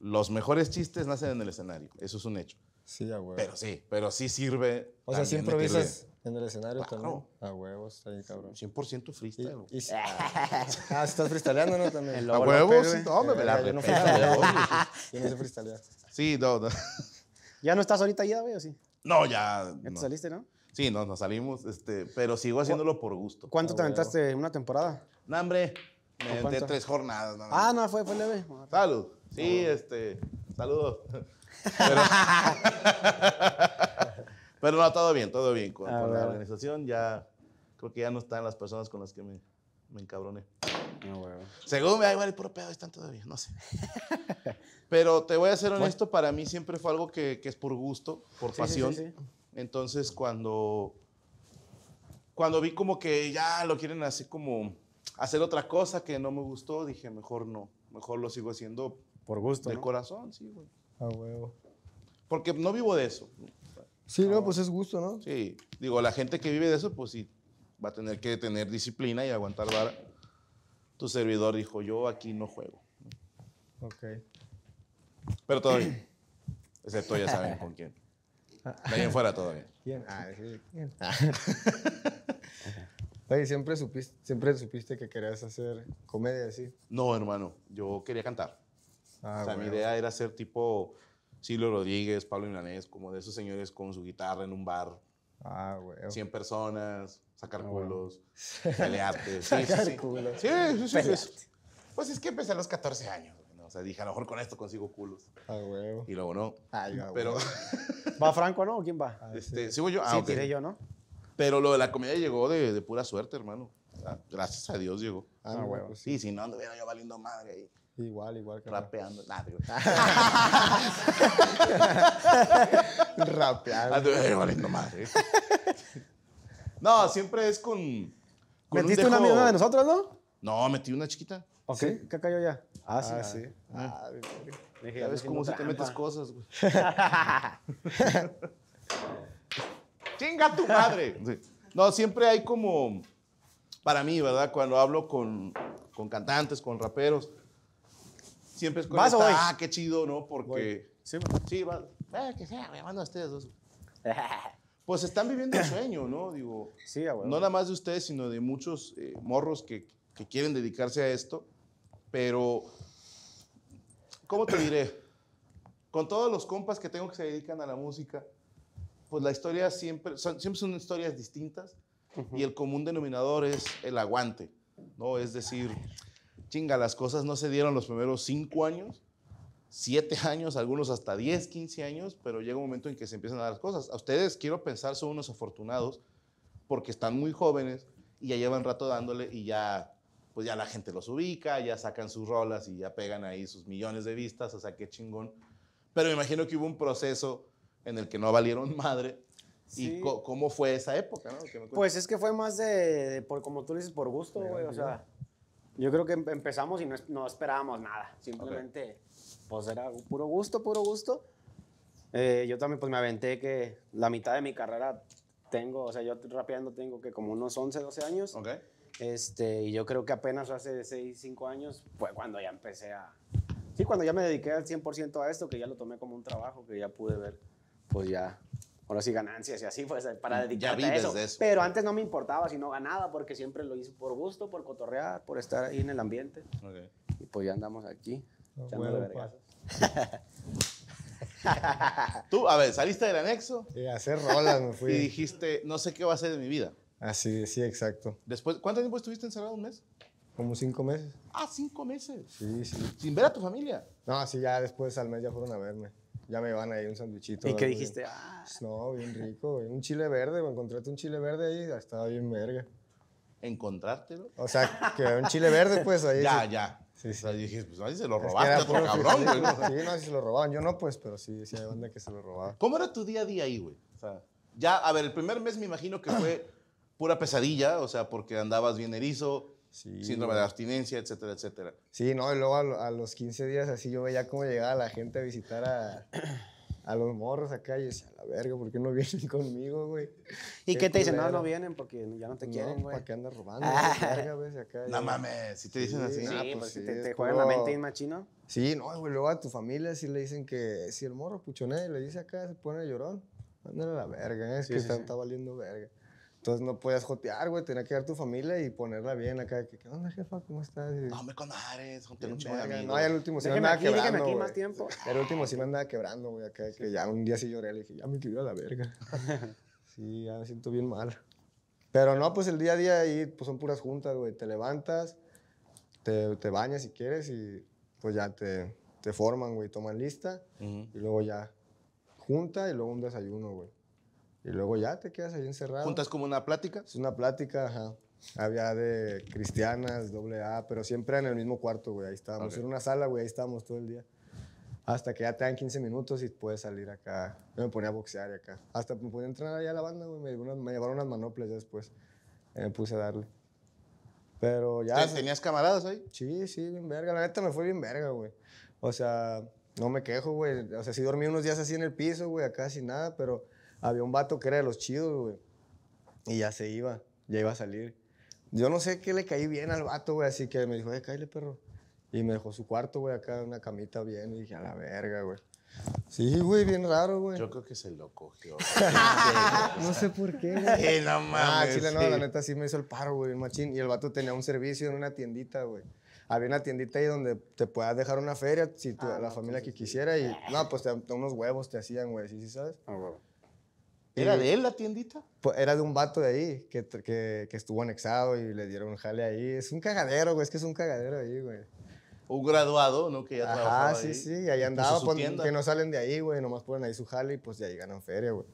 Speaker 1: los mejores chistes nacen en el escenario, eso es un hecho. Sí, a huevo. Pero sí, pero sí sirve. O sea, si improvisas,
Speaker 3: en el escenario claro. también. A huevos, ahí,
Speaker 1: cabrón. 100% freestyle. Y, y, ah,
Speaker 3: estás freestaleando, ¿no? También. A huevos, sí, no,
Speaker 1: me, la Yo no sé freestylear. Sí, no, no. ¿Ya no estás ahorita ahí, güey, o sí? No, ya. ¿Ya te saliste, no? Sí, no, nos salimos, este, pero sigo haciéndolo por gusto. ¿Cuánto te aventaste
Speaker 2: en una temporada?
Speaker 1: No, hombre, me tres jornadas. No, ah, no, fue, fue leve. Salud. Sí, este, saludos. Pero no, todo bien, todo bien. Con, la organización ya creo que ya no están las personas con las que me, me encabroné. No, ah, Según me da igual el pedo, están todavía, no sé. Pero te voy a ser honesto, para mí siempre fue algo que, es por gusto, por pasión. Entonces cuando, cuando vi como que ya lo quieren así como hacer otra cosa que no me gustó, dije, mejor no, mejor lo sigo haciendo. Por gusto. Del corazón, sí, güey. A ah, huevo. Porque no vivo de eso. Sí, no, pues es gusto, ¿no? Sí. Digo, la gente que vive de eso, pues sí, va a tener que tener disciplina y aguantar vara. Tu servidor dijo, yo aquí no juego. Ok. Pero todavía. Excepto ya saben con quién. De ahí en fuera todavía. ¿Quién? Ah, sí. ¿Quién?
Speaker 3: Oye, ¿siempre supiste, ¿siempre supiste que querías hacer comedia así?
Speaker 1: No, hermano. Yo quería cantar. Ah, o sea, mi idea era ser tipo Silvio Rodríguez, Pablo Inanés, como de esos señores con su guitarra en un bar. Ah, güey. 100 personas, sacar ah, culos, pelearte. Sí, sí, culos. Sí, sí, sí. Pues es que empecé a los 14 años. ¿no? O sea, dije, a lo mejor con esto consigo culos. Ah, güey. Y luego no. Ay, ah, Pero...
Speaker 2: ¿Va Franco, no? quién va? Ah,
Speaker 1: sí este, voy este, ¿Sigo yo? sí, tiré yo, ¿no? Pero lo de la comida llegó de, pura suerte, hermano. gracias a Dios llegó. Ah, no, Sí, si no anduviera yo valiendo madre ahí. Igual, igual. Que Rapeando. Rapeando. Ah, no, siempre es con.
Speaker 2: ¿Metiste una de nosotros, no?
Speaker 1: No, metí una chiquita. Ok. ¿Qué cayó ya? Ah, ah sí. Ah, sí. Ah, ya ves cómo se si te metes cosas, güey. ¡Chinga tu madre! No, siempre hay como. Para mí, ¿verdad? Cuando hablo con, con cantantes, con raperos siempre es ah, qué chido, ¿no? Porque... Sí, va. Sí, ah, que sea, me mando a ustedes dos. pues están viviendo el sueño, ¿no? Digo, sí, no nada más de ustedes, sino de muchos eh, morros que, que, quieren dedicarse a esto, pero, ¿cómo te diré? Con todos los compas que tengo que se dedican a la música, pues la historia siempre siempre son historias distintas y el común denominador es el aguante, ¿no? Es decir, chinga, las cosas no se dieron los primeros cinco años, siete años, algunos hasta diez, quince años, pero llega un momento en que se empiezan a dar las cosas. A ustedes quiero pensar son unos afortunados porque están muy jóvenes y ya llevan rato dándole y ya pues ya la gente los ubica, ya sacan sus rolas y ya pegan ahí sus millones de vistas, o sea, qué chingón. Pero me imagino que hubo un proceso en el que no valieron madre. ¿Y cómo fue esa época? ¿no? pues
Speaker 2: es que fue más de, por, como tú dices, por gusto, güey. O sea, yo creo que em-, empezamos y no, esperábamos nada. Simplemente, pues era puro gusto, puro gusto. Eh, yo también pues me aventé que la mitad de mi carrera tengo, o sea, yo rapeando tengo que como unos 11, 12 años. Este, y yo creo que apenas hace 6, 5 años fue cuando ya empecé a... Sí, cuando ya me dediqué al 100% a esto, que ya lo tomé como un trabajo, que ya pude ver, pues ya ahora sí ganancias y así, pues, para dedicarte a eso. Pero antes no me importaba si no ganaba, porque siempre lo hice por gusto, por cotorrear, por estar ahí en el ambiente. Y pues ya andamos aquí, no,
Speaker 1: Tú, a ver, saliste del anexo. Sí, a hacer rolas me fui. y dijiste, no sé qué va a ser de mi vida. Así, sí, exacto. Después, ¿cuánto tiempo estuviste encerrado? ¿Un mes? Como cinco meses. Ah, cinco meses. Sí, sí. Sin ver a tu familia.
Speaker 3: No, sí, ya después al mes ya fueron a verme ya me van ahí un sandwichito. ¿Y qué dijiste? Ah. No, bien rico, un chile verde, güey, encontraste un chile verde ahí, estaba bien verga.
Speaker 1: ¿Encontrártelo? O sea, que un chile verde, pues ahí. ya, ya. Sí, sí. O sea, dije, pues nadie se lo robaste, es otro cabrón, sí, güey. Sí,
Speaker 3: si se lo robaban. Yo no, pues, pero sí, decía la banda que se lo robaba.
Speaker 1: ¿Cómo era tu día a día ahí, güey? O sea, ya, a ver, el primer mes me imagino que fue pura pesadilla, o sea, porque andabas bien erizo, Sí, síndrome de abstinencia, etcétera, etcétera.
Speaker 3: Sí, no, y luego a, los 15 días así yo veía cómo llegaba la gente a visitar a, a los morros acá y decía, la verga, ¿por qué no vienen conmigo, güey? ¿Y qué, te dicen? No, no
Speaker 2: vienen porque ya no te quieren, güey. ¿Para qué andas robando? Ah. Verga, acá, no mames, si te dicen así. Sí, ah, pues, sí, te, te juegan la mente y machino.
Speaker 3: Sí, no, güey, luego a tu familia sí le dicen que si el morro puchoné le dice acá, se pone llorón, mándale a la verga, ¿eh? es que está valiendo verga. Entonces no podías jotear, güey. Tenía que dar tu familia y ponerla bien acá. ¿Qué, qué
Speaker 1: onda, jefa? ¿Cómo estás? No, me conares,
Speaker 3: junté No, ya el último sí me andaba quebrando, aquí más tiempo. el último sí me andaba quebrando, güey. Acá que ya un día sí lloré. Le dije, ya me quiero a la verga. sí, ya me siento bien mal. Pero no, pues el día a día ahí pues son puras juntas, güey. Te levantas, te, te, bañas si quieres y pues ya te, te forman, güey. Toman lista y luego ya junta y luego un desayuno, güey. Y luego ya te quedas ahí encerrado. ¿Juntas como una plática? Es una plática, ajá. Había de cristianas, doble A, pero siempre en el mismo cuarto, güey. Ahí estábamos. en una sala, güey. Ahí estábamos todo el día. Hasta que ya te dan 15 minutos y puedes salir acá. Yo me ponía a boxear y acá. Hasta me ponía a entrenar allá a la banda, güey. Me, llevaron unas manoplas después. Eh, me puse a darle. Pero ya. ¿Tenías camaradas ahí? Sí, sí, bien verga. La neta me fue bien verga, güey. O sea, no me quejo, güey. O sea, sí dormí unos días así en el piso, güey, acá sin nada, pero había un vato que era de los chidos, güey. Y ya se iba, ya iba a salir. Yo no sé qué le caí bien al vato, güey, así que me dijo, eh, cállate, perro. Y me dejó su cuarto, güey, acá, una camita bien. Y dije, a la verga, güey. Sí, güey, bien raro, güey. Yo creo que se lo cogió. no sé por qué, güey. Sí, no ah, mames. Ah, chile, no, la neta sí me hizo el paro, güey, machín. Y el vato tenía un servicio en una tiendita, güey. Había una tiendita ahí donde te puedas dejar una feria si ah, la familia pues que quisiera. Y, no, pues te, unos huevos te hacían, güey, sí, sí, ¿sabes? Ah, ¿Era de él la tiendita? Pues era de un vato de ahí que, estuvo anexado y le dieron un jale ahí. Es un cagadero, güey. Es que es un cagadero ahí, güey.
Speaker 1: Un graduado, ¿no? Que ya trabajaba sí, sí. Y ahí andaba, pues, pues, que no
Speaker 3: salen de ahí, güey. Nomás ponen ahí su jale y pues de ahí ganan feria, güey.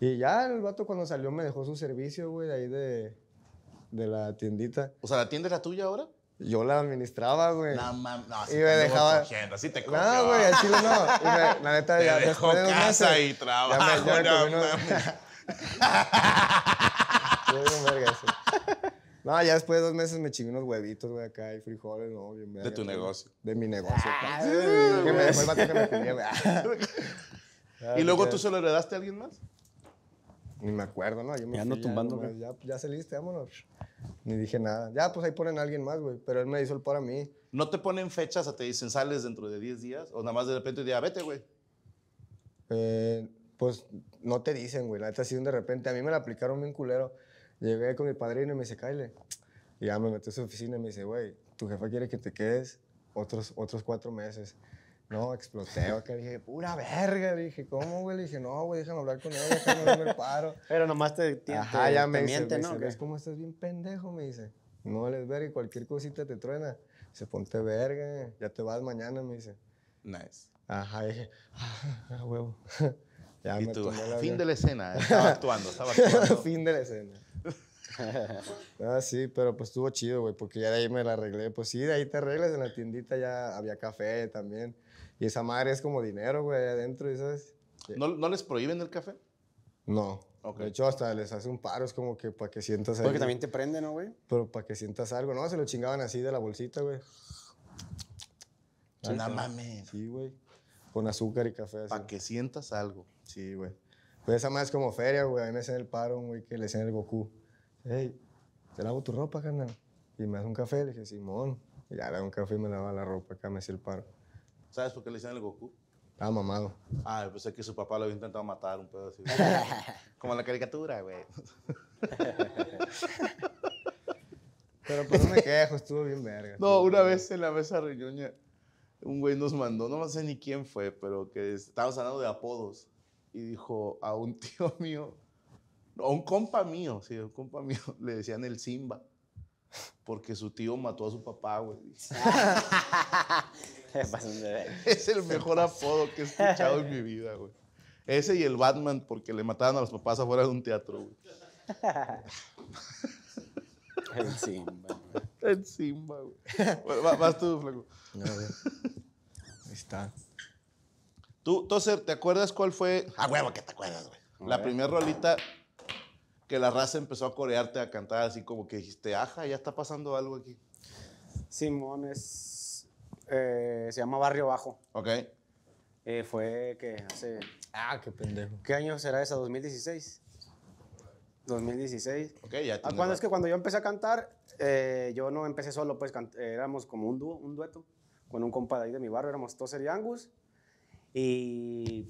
Speaker 3: Y ya el vato cuando salió me dejó su servicio, güey, de ahí de, de la tiendita.
Speaker 1: O sea, ¿la tienda es la tuya ahora?
Speaker 3: Yo la administraba, güey. No y me
Speaker 1: dejaba. así te cogió. No, güey, así chile no. la neta, ya dejó después de un casa meses, y trabajo. Ya me, no,
Speaker 3: No, ya después de dos meses me chingué unos huevitos, güey, acá y frijoles, no, bien De tu negocio. De mi negocio.
Speaker 1: Ah, que me dejó el vato que me güey. Ah. ¿Y luego tú se lo
Speaker 3: heredaste a alguien más? Ni me acuerdo, ¿no? Yo ya no tumbando. Ya, ya, ya, saliste, vámonos. Ni dije nada. Ya, pues ahí ponen a alguien más, güey. Pero él me hizo el para mí.
Speaker 1: ¿No te ponen fechas o te dicen sales dentro de 10 días? ¿O nada más de repente ya vete, güey?
Speaker 3: Eh, pues no te dicen, güey. La neta, de repente. A mí me la aplicaron bien culero. Llegué con mi padrino y me dice, Kyle. Y ya me metió a su oficina y me dice, güey, tu jefa quiere que te quedes otros, otros cuatro meses. No, exploté acá. Dije, pura verga. Dije, ¿cómo, güey? Le dije, no, güey,
Speaker 2: déjame hablar con él, déjame no me paro. Pero nomás te, te, Ajá, ya me miente, dice, ¿no? ¿Ves
Speaker 3: cómo estás bien pendejo? Me dice, no les verga y cualquier cosita te truena. se ponte verga, ya te vas mañana, me dice. Nice. Ajá, dije, ah, huevo. ya y me tú, fin de la escena. Estaba actuando, estaba actuando. fin de la escena. ah, sí, pero pues estuvo chido, güey, porque ya de ahí me la arreglé. Pues sí, de ahí te arreglas en la tiendita, ya había café también. Y esa madre es como dinero, güey, adentro, ¿sabes?
Speaker 1: ¿No, ¿No les prohíben
Speaker 3: el café? No. De hecho, hasta les hace un paro, es como que para que sientas algo. Porque también te prende, ¿no, güey? Pero para que sientas algo, ¿no? Se lo chingaban así de la bolsita, güey. No mames. Sí, güey. Con azúcar y café. Para que sientas algo. Sí, güey. Pues esa madre es como feria, güey. A mí me hacen el paro, güey, que le hacen el Goku. Hey, te lavo tu ropa, carnal. Y me hace un café. Le dije, Simón. Y ya le hago un café y me lava la ropa acá, me hace el
Speaker 1: paro. ¿Sabes por qué le dicen el Goku?
Speaker 3: Estaba ah, mamado.
Speaker 1: Ah, pues es que su papá lo había intentado matar un pedo así. Como la caricatura, güey. Pero pues no me quejo, estuvo bien verga. No, una vez en la mesa reñoña, un güey nos mandó, no sé ni quién fue, pero que estábamos hablando de apodos. Y dijo a un tío mío, a un compa mío, sí, un compa mío, le decían el Simba. Porque su tío mató a su papá, güey. es el mejor apodo que he escuchado en mi vida, güey. Ese y el Batman, porque le mataban a los papás afuera de un teatro, güey. el Simba. El Simba, güey. Bueno, vas tú, flaco. Ahí está. Tú, Toser, ¿te acuerdas cuál fue? A huevo que te acuerdas, güey. La primera rolita que la raza empezó a corearte, a cantar, así como que dijiste, aja ya está pasando algo aquí. Simón es eh,
Speaker 2: se llama Barrio Bajo. Ok. Eh, fue que hace.
Speaker 1: Ah, qué pendejo. ¿Qué
Speaker 2: año será esa? ¿2016? 2016.
Speaker 1: Ok, ya ah, cuando es que
Speaker 2: cuando yo empecé a cantar, eh, yo no empecé solo, pues éramos como un dúo, un dueto, con un compa de ahí de mi barrio, éramos Tosser y Angus. Y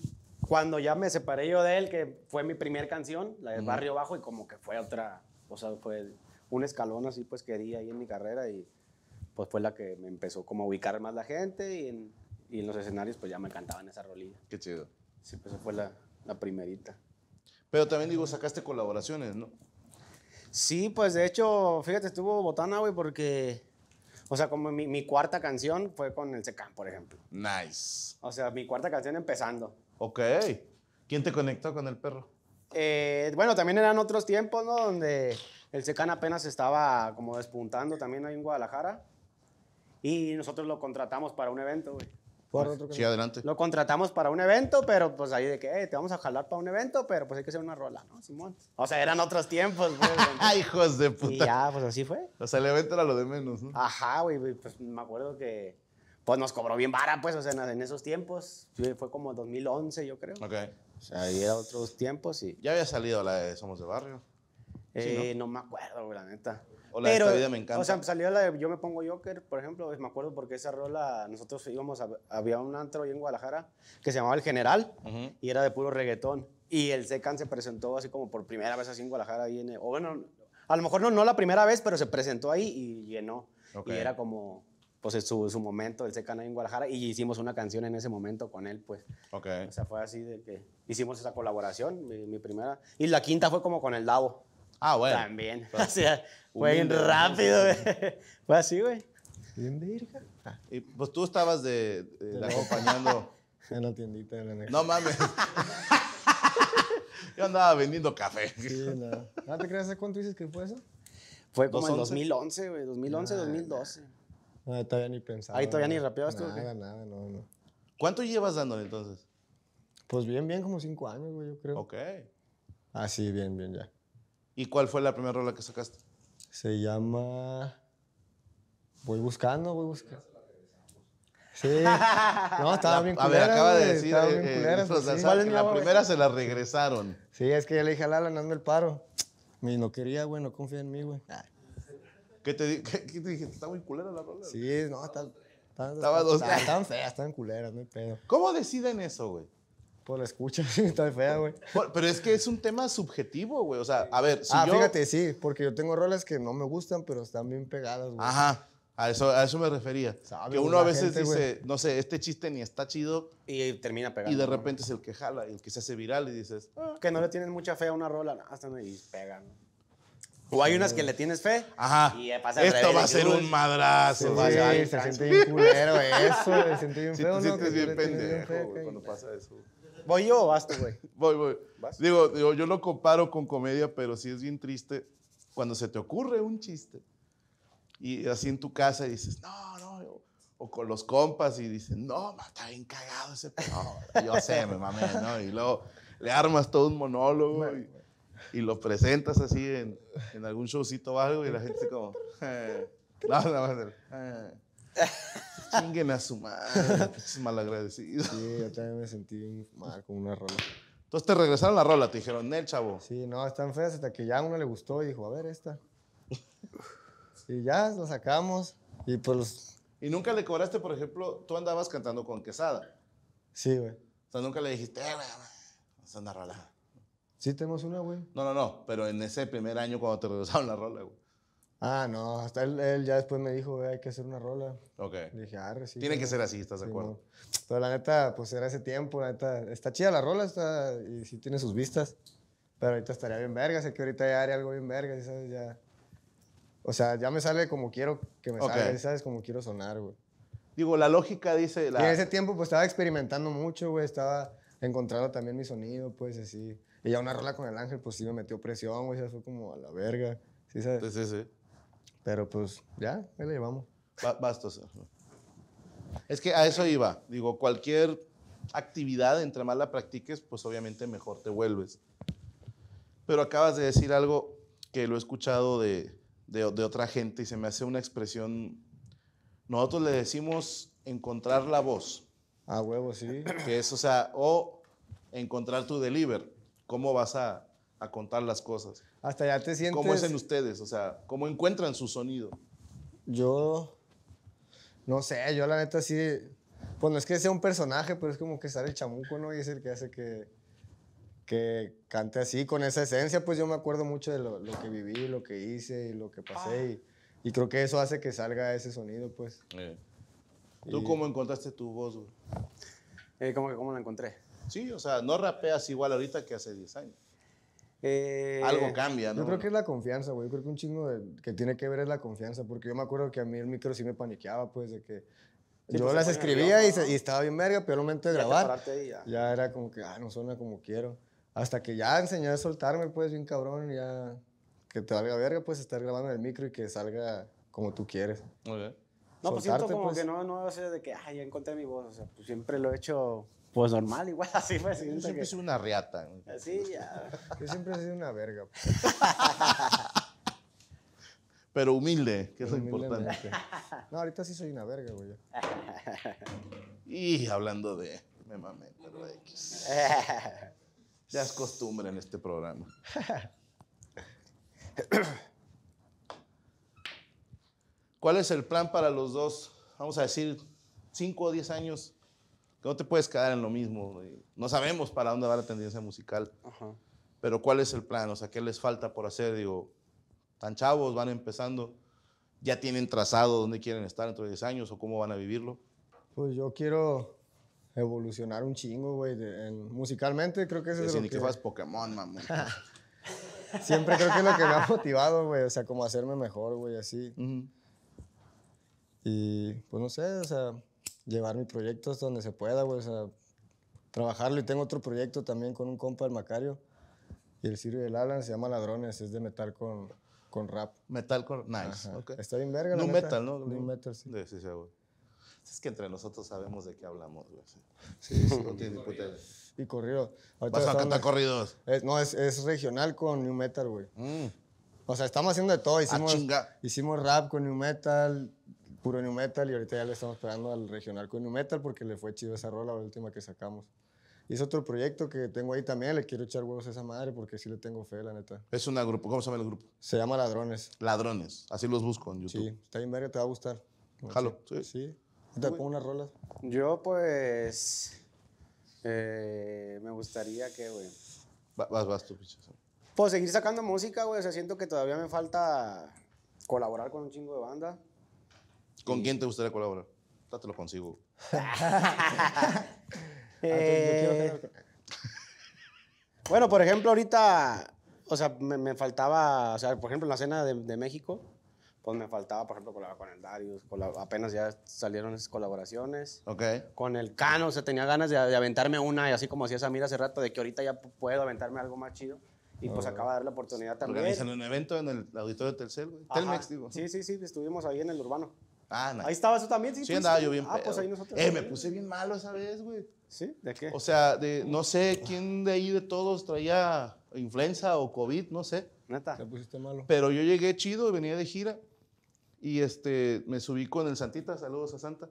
Speaker 2: cuando ya me separé yo de él, que fue mi primera canción, la de Barrio Bajo, y como que fue otra, o sea, fue un escalón así, pues quería ahí en mi carrera y pues fue la que me empezó como a ubicar más la gente y en, los escenarios pues ya me cantaban esa rolilla. Qué chido. Sí, pues fue la, primerita. Pero también digo, sacaste colaboraciones, ¿no? Sí, pues de hecho, fíjate, estuvo botana, güey, porque, o sea, como mi, cuarta canción fue con el Secán, por ejemplo.
Speaker 1: Nice.
Speaker 2: O sea, mi cuarta canción empezando.
Speaker 1: Ok. ¿Quién te conectó con el perro?
Speaker 2: Eh, bueno, también eran otros tiempos, ¿no? Donde el Secán apenas estaba como despuntando también ahí en Guadalajara. Y nosotros lo contratamos para un evento, güey.
Speaker 1: Otro sí, adelante.
Speaker 2: Lo contratamos para un evento, pero pues ahí de que, eh, te vamos a jalar para un evento, pero pues hay que hacer una rola, ¿no, Simón? O sea, eran otros tiempos, güey. Hijos de puta. Y ya,
Speaker 1: pues así fue. O sea, el evento era lo de menos,
Speaker 2: ¿no? Ajá, güey, pues me acuerdo que pues nos cobró bien vara, pues, o sea, en esos tiempos. Fue como 2011, yo creo. Ok. O sea, ahí era otros tiempos y... ¿Ya había salido la de Somos de Barrio? Eh, sí, ¿no? ¿no? me acuerdo, güey, la neta. O sea, salió la de Yo me pongo Joker, por ejemplo, me acuerdo porque esa rola, nosotros íbamos, a, había un antro ahí en Guadalajara que se llamaba El General y era de puro reggaetón. Y el Secan se presentó así como por primera vez así en Guadalajara. Ahí o bueno, a lo mejor no, no la primera vez, pero se presentó ahí y llenó. Y era como pues su, su momento, el Secan ahí en Guadalajara, y hicimos una canción en ese momento con él, pues. O sea, fue así de que hicimos esa colaboración, mi, primera. Y la quinta fue como con el Davo. Ah, bueno. También. Pues, o sea, fue rápido, güey.
Speaker 1: Fue así, güey. Bien virga. Ah. Y pues tú estabas de, acompañando. en la tiendita de la No mames. Yo andaba vendiendo café. Sí, no. ¿No
Speaker 2: ah, te creas cuánto dices que fue eso? Fue como en 2011, güey. 2011, 2012.
Speaker 1: No, ah,
Speaker 3: todavía ni pensaba.
Speaker 1: Ahí todavía ni
Speaker 2: rapeabas tú. Nada,
Speaker 1: nada, no, no. ¿Cuánto llevas dándole entonces? Pues bien, bien, como cinco años, güey, yo creo. Ok.
Speaker 3: Ah, sí, bien, bien, ya.
Speaker 1: ¿Y cuál fue la primera rola que sacaste?
Speaker 3: Se llama. Voy buscando, voy buscando. Sí.
Speaker 1: No, estaba bien culera. A ver, acaba de decir. la primera se la
Speaker 3: regresaron. Sí, es que yo le dije a Lala, hazme el paro. Me no quería, güey, no confía en mí, güey. Ah.
Speaker 1: ¿Qué te, qué, te dije? ¿Está muy culera la rola? Sí, no, está. Estaba dos. Están
Speaker 3: feas, estaban culeras, no hay pedo.
Speaker 1: ¿Cómo deciden eso, güey? Pues la escucha, está fea, güey. Pero es que es un tema subjetivo, güey. O sea, a ver, si Ah, fíjate,
Speaker 3: sí, porque yo tengo rolas que no me gustan, pero están bien pegadas, güey. Ajá.
Speaker 1: A eso, a eso me refería. que uno a veces dice, no sé, este chiste ni está chido. Y termina pegando. Y de repente es el que jala, el que se hace viral y dices.
Speaker 2: Ah". que no le tienes mucha fe a una rola,
Speaker 1: hasta no, y pegan. O hay unas que le tienes fe. Ajá. Y pasa Esto va a ser un madrazo. Sí, se siente bien culero eso. Se siente bien feo, te bien pendejo, cuando pasa eso. ¿Voy yo o vas tú, güey? Voy, güey. Digo, yo lo comparo con comedia, pero sí es bien triste cuando se te ocurre un chiste y así en tu casa y dices, no, no, o con los compas y dices no, está bien cagado ese no, Yo sé, me mames, ¿no? Y luego le armas todo un monólogo y, lo presentas así en, algún showcito o algo y la gente como, eh, no, no, no, eh". Chingueme a su madre. Es malagradecido. Sí, yo también me sentí mal con una rola. Entonces te regresaron
Speaker 3: la rola, te dijeron, Nel, chavo. Sí, no, están feas hasta que ya a uno le gustó y dijo, a ver, esta. y ya, la sacamos. Y pues
Speaker 1: Y nunca le cobraste, por ejemplo, tú andabas cantando con Quesada. Sí, güey. O sea, nunca le dijiste, eh, güey, es una rola. Sí, tenemos una, güey. No, no, no, pero en ese primer año cuando te regresaron la rola, güey.
Speaker 3: Ah, no, hasta él, ya después me dijo, hay que hacer una rola.
Speaker 1: Ok. dije, ah, sí. Tiene que ser así, ¿estás de acuerdo?
Speaker 3: Entonces, la neta, pues era ese tiempo, la neta, está chida la rola, está, y sí tiene sus vistas, pero ahorita estaría bien verga, sé que ahorita ya haría algo bien verga, ¿sabes? Ya, o sea, ya me sale como quiero que me okay. salga, ¿sabes? Como quiero sonar, güey.
Speaker 1: Digo, la lógica dice... La... Y en ese
Speaker 3: tiempo, pues, estaba experimentando mucho, güey, estaba encontrando también mi sonido, pues, así. Y ya una rola con el ángel, pues, sí me metió presión, güey, ya fue como a la verga,
Speaker 1: ¿sí sabes? Sí, sí, sí.
Speaker 3: Pero pues ya, ahí la llevamos.
Speaker 1: Es que a eso iba. Digo, cualquier actividad, entre más la practiques, pues obviamente mejor te vuelves. Pero acabas de decir algo que lo he escuchado de, de otra gente y se me hace una expresión. Nosotros le decimos encontrar la voz. Ah, huevo, sí. Que es, o sea, o encontrar tu deliver. ¿Cómo vas a, a contar las cosas.
Speaker 3: Hasta ya te sientes. ¿Cómo es en
Speaker 1: ustedes? O sea, ¿cómo encuentran su sonido?
Speaker 3: Yo. No sé, yo la neta sí. Pues no es que sea un personaje, pero es como que sale el chamuco, ¿no? Y es el que hace que, que cante así, con esa esencia. Pues yo me acuerdo mucho de lo, que viví, lo que hice y lo que pasé. Y, creo que eso hace que salga ese sonido, pues.
Speaker 1: Eh. ¿Tú cómo encontraste tu voz, güey? Eh, ¿cómo, ¿Cómo la encontré? Sí, o sea, no rapeas igual ahorita que hace 10 años. Eh, Algo cambia, ¿no? Yo creo que
Speaker 3: es la confianza, güey. Yo creo que un chingo que tiene que ver es la confianza, porque yo me acuerdo que a mí el micro sí me paniqueaba, pues, de que
Speaker 1: yo pues, las escribía
Speaker 3: y, estaba bien verga, pero al momento de grabar ya. era como que, ah, no suena como quiero. Hasta que ya enseñé a soltarme, pues, bien cabrón, ya que te valga verga, pues, estar grabando en el micro y que salga como tú quieres. bien. No, pues siento como pues. que no,
Speaker 2: no a de que, ah, ya encontré mi voz, o sea, pues siempre lo he hecho pues normal, igual así fue. Yo siempre que... soy una riata.
Speaker 3: Así ya. Yo siempre he sido una verga. Pues.
Speaker 1: Pero humilde, que es lo importante.
Speaker 3: No, ahorita sí soy una verga, güey.
Speaker 1: Y hablando de. Me mames, pero X. Ya es costumbre en este programa. ¿Cuál es el plan para los dos? Vamos a decir, 5 o 10 años no te puedes quedar en lo mismo. No sabemos para dónde va la tendencia musical. Pero ¿cuál es el plan? O sea, ¿qué les falta por hacer? Digo, tan chavos, van empezando, ya tienen trazado dónde quieren estar dentro de 10 años o cómo van a vivirlo. Pues
Speaker 3: yo quiero evolucionar un chingo, güey, musicalmente creo que es lo que... que
Speaker 1: Pokémon, mamá. Siempre creo que es lo que me ha
Speaker 3: motivado, güey, o sea, como hacerme mejor, güey, así. Y pues no sé, o sea, llevar mi proyecto hasta donde se pueda, güey. O sea, trabajarlo. Y tengo otro proyecto también con un compa, el Macario. Y el Sirio y el Alan se llama Ladrones. Es de metal con, con rap. Metal con... Nice. Está bien verga, New metal,
Speaker 1: ¿no? New metal, sí. Sí, sí, sí güey. Es que entre nosotros sabemos de qué hablamos, güey. Sí, sí, no tiene Y corrido. Vas a cantar corridos.
Speaker 3: no, es, es, regional con New Metal, güey. Mm. O sea, estamos haciendo de todo. Ah, hicimos, hicimos rap con New Metal, puro new metal y ahorita ya le estamos pegando al regional con new metal porque le fue chido esa rola, la última que sacamos. Y es otro proyecto que tengo ahí también, le quiero echar huevos a esa madre porque sí le tengo fe, la neta.
Speaker 1: Es una grupo, ¿cómo se llama el grupo? Se llama Ladrones. Ladrones, así los busco en YouTube. Sí,
Speaker 3: está bien verga, te va a gustar. Jalo,
Speaker 1: sí. ¿Te pongo
Speaker 2: unas rolas? Yo pues... Eh, me gustaría que, güey...
Speaker 1: Vas, vas tú, pichazo.
Speaker 2: Pues seguir sacando música, güey, o sea, siento que todavía me falta
Speaker 1: colaborar con un chingo de banda. ¿Con quién te gustaría colaborar? Ya te lo consigo. Ah,
Speaker 2: bueno, por ejemplo, ahorita, o sea, me, faltaba, o sea, por ejemplo, en la cena de, México, pues me faltaba, por ejemplo, colaborar con el Darius, apenas ya salieron esas colaboraciones. Ok. Con el Cano, o sea, tenía ganas de, aventarme una, y así como hacía Samir hace rato, de que ahorita ya puedo aventarme algo más chido. Y pues oh. acaba de dar
Speaker 1: la oportunidad también. Organizan un evento en el auditorio de Telcel, güey.
Speaker 2: Telmex, digo. Sí, sí, sí, estuvimos ahí en el urbano. Ah, no. Ahí estaba eso también, sí. Sí, andaba yo bien Ah, pues ahí nosotros. Eh, me puse
Speaker 1: bien malo esa vez, güey. ¿Sí? ¿De qué? O sea, de, no sé quién de ahí de todos traía influenza o COVID, no sé. Neta. Te pusiste malo. Pero yo llegué chido, venía de gira y este, me subí con el Santita, saludos a Santa.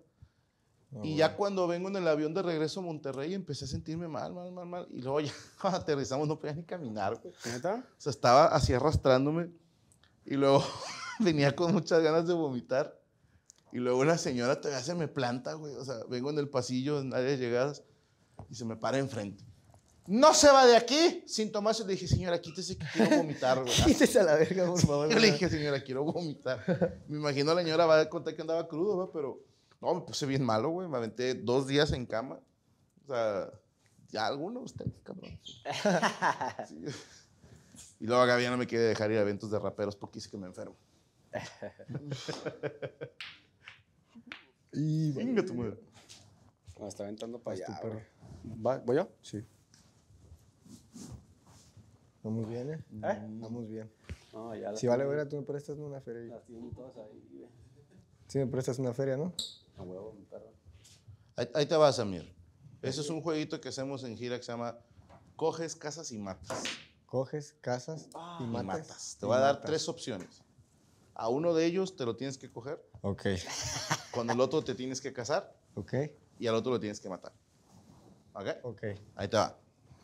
Speaker 1: Ah, y ya cuando vengo en el avión de regreso a Monterrey empecé a sentirme mal, mal, mal, mal. Y luego ya aterrizamos no podía ni caminar, güey. ¿Neta? O sea, estaba así arrastrándome. Y luego venía con muchas ganas de vomitar. Y luego la señora todavía se me planta, güey. O sea, vengo en el pasillo, en áreas llegadas, y se me para enfrente. No se va de aquí sin tomarse. Le dije, señora, quítese que quiero vomitar, güey. quítese a la verga, por favor. Yo le dije, señora, quiero vomitar. Me imagino la señora va a contar que andaba crudo, güey, pero no, me puse bien malo, güey. Me aventé dos días en cama. O sea, ya alguno usted, cabrón. Y luego acá ya no me quiere dejar ir a eventos de raperos porque dice que me enfermo.
Speaker 2: Y. Venga, tu madre. Me está aventando para allá. ¿Voy yo? Sí.
Speaker 3: Vamos bien, ¿eh? Vamos ¿Eh? bien. ya si vale, ver tú me prestas una feria. Las Sí, me prestas una feria, ¿no?
Speaker 1: A huevo, mi perro.
Speaker 3: Ahí, te vas, Samir.
Speaker 1: Ese es un jueguito que hacemos en gira que se llama Coges, Casas y Matas.
Speaker 3: Coges, Casas y, ah, matas, Te va voy a dar tres
Speaker 1: opciones. A uno de ellos te lo tienes que coger Ok. Con el otro te tienes que casar. Ok. Y al otro lo tienes que matar. ¿Ok? Ok. Ahí te va.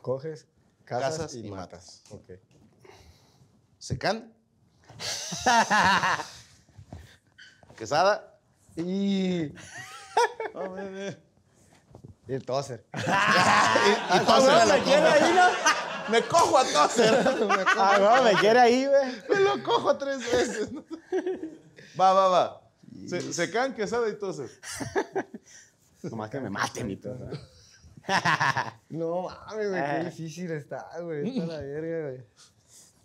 Speaker 3: Coges, casas, y,
Speaker 1: matas. okay. Ok. Secan. Quesada. Y. y el toser. y, toser. Me Me cojo a toser. me cojo ah, no, me quiere ahí, güey. Me lo cojo tres veces. va, va, va. Se, se caen quesada y No Nomás que me maten y todo. ¿no? mames, güey, qué ah. difícil está, güey.
Speaker 3: Está la verga, güey.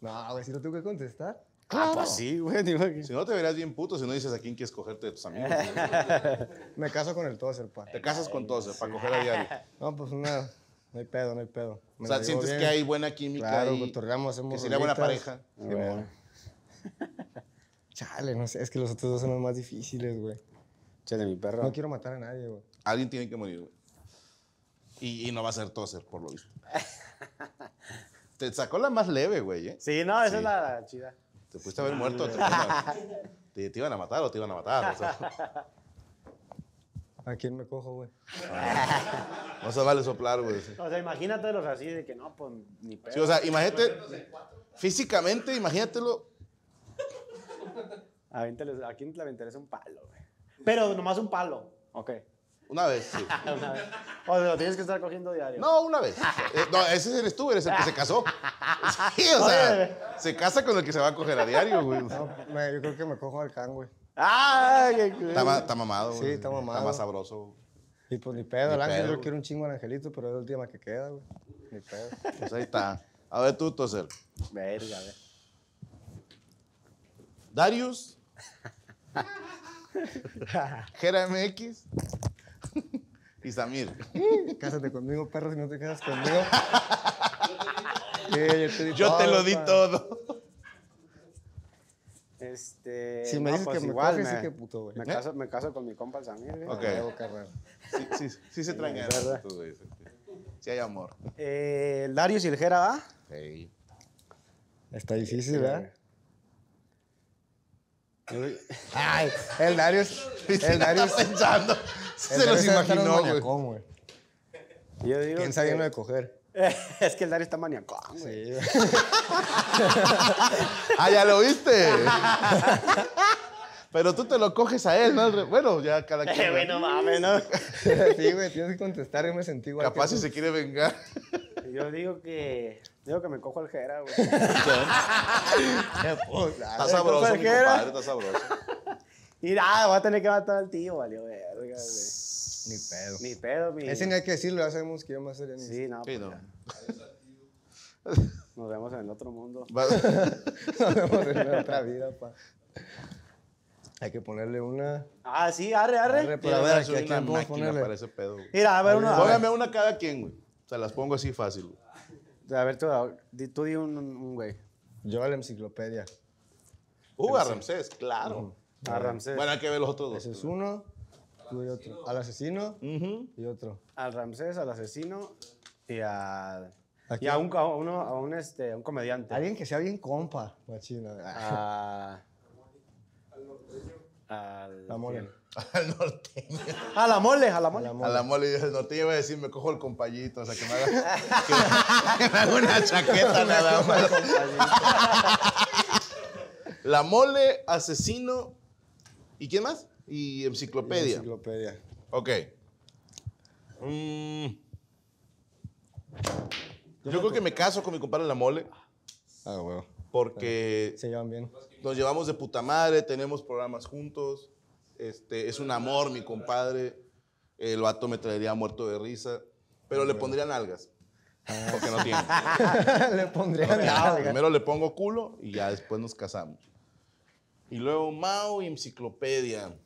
Speaker 3: No, güey, si no tengo que contestar.
Speaker 1: Claro. Ah, pues sí, güey. Si no te verás bien puto si no dices a quién quieres cogerte de tus amigos. Me caso con el toser, pa. Te casas con toser para coger a diario.
Speaker 3: No, pues no, no hay pedo, no hay pedo. o sea, sientes que hay buena química. Claro, y... cotorreamos, Que sería buena pareja.
Speaker 1: Ah, bueno.
Speaker 2: Chale,
Speaker 3: no sé, es que los otros dos son los más difíciles, güey.
Speaker 1: Chale, mi perro. No
Speaker 3: quiero matar a nadie, güey.
Speaker 1: Alguien tiene que morir, güey. Y, no va a ser Toser, por lo visto. Te sacó la más leve, güey, ¿eh? Sí, no, esa es
Speaker 2: la chida.
Speaker 1: Te pudiste haber muerto. Te, te, te, iban a matar o te iban a matar.
Speaker 3: ¿A quién me cojo,
Speaker 1: güey? Ah, no se vale soplar, güey.
Speaker 2: O sea, imagínatelos así de que no, pues ni pedo. Sí, o sea, imagínate.
Speaker 1: Físicamente, imagínatelo
Speaker 2: ¿A quién le interesa
Speaker 1: un palo, güey.
Speaker 2: Pero nomás un palo. Ok. Una vez, sí. Ah, una vez. O lo tienes que estar cogiendo diario. No, una vez. Eh, no, ese eres tú, eres el que se casó. Sí, o sea,
Speaker 1: se casa con el que se va a coger a diario, güey. No, yo creo que me
Speaker 3: cojo al can, güey. ¡Ah! Qué está, está, mamado, güey. Sí, está mamado. Está más sabroso. Y pues
Speaker 1: ni pedo, el ángel, yo quiero
Speaker 3: un chingo al angelito, pero es el última que queda, güey. Ni pedo.
Speaker 1: Pues ahí está. A ver tú, Toser. Verga, a ver. Darius. Jera MX.
Speaker 3: y Samir. Cásate conmigo, perro, si no te casas conmigo.
Speaker 1: yo te, lo di todo.
Speaker 2: Este. Si me dices pues que igual, me coges, me, sí que puto, güey. Me, ¿Eh?
Speaker 1: caso, con mi compa Samir, Ok. Sí, ah, sí, sí, sí se traen Sí hay amor.
Speaker 2: Eh, Darius y Jera, ¿ah? Sí. Está
Speaker 3: difícil, ¿verdad? el Darius. El pensando. Se los imaginó, güey. Yo digo. Piensa de coger.
Speaker 2: Es que el Darius está maniacón, güey. ah, ya lo viste.
Speaker 1: Pero tú te lo coges a él, ¿no? Bueno, ya cada eh, quien. bueno, mames, ¿no? sí,
Speaker 3: güey, tienes que contestar. Yo me sentí igual. Capaz si se
Speaker 2: quiere vengar. Yo digo que. Digo que me cojo el jera, güey. está sabroso, mi compadre, está sabroso. Y nada, voy a tener que matar al tío, valió verga, güey. Ni pedo. Ni pedo, mi. Ese no hay que
Speaker 3: decirlo, ya sabemos que yo más sería Sí, no. pues
Speaker 2: Nos vemos en el otro mundo. Nos vemos en otra vida, pa.
Speaker 1: Hay que ponerle una.
Speaker 2: Ah, sí, arre, arre. arre pero pues, a ver, aquí, una máquina para ese pedo. Güey. Mira, a ver una. Póngame una
Speaker 1: cada quien, güey. O sea, las pongo así fácil, güey. A ver, tú, tú di un, un güey. Yo a la enciclopedia. Uh, a Ramsés, claro. A Ramsés. Bueno, hay que ver los otros Ese es
Speaker 2: uno. Tú y otro. Al asesino y otro. Al Ramsés, al asesino y a. Y a un, a un, este, un comediante. Alguien que
Speaker 3: sea bien compa,
Speaker 2: Ah.
Speaker 1: La mole. Al norteño. Ah, a la mole, a la mole. A la mole, y el norteño iba a decir, me cojo el compayito, o sea, que me haga, una chaqueta nada más. la mole, asesino, ¿y quién más? Y enciclopedia. enciclopedia. Ok. Mm. Yo, creo que me caso con mi compadre La Mole. Ah, bueno porque se llevan bien. Nos llevamos de puta madre, tenemos programas juntos. Este, es un amor, mi compadre. El vato me traería muerto de risa, pero le pondrían algas. Ah. Porque no tiene. le pondría nalgas. Primero le pongo culo y ya después nos casamos. Y luego Mao y enciclopedia.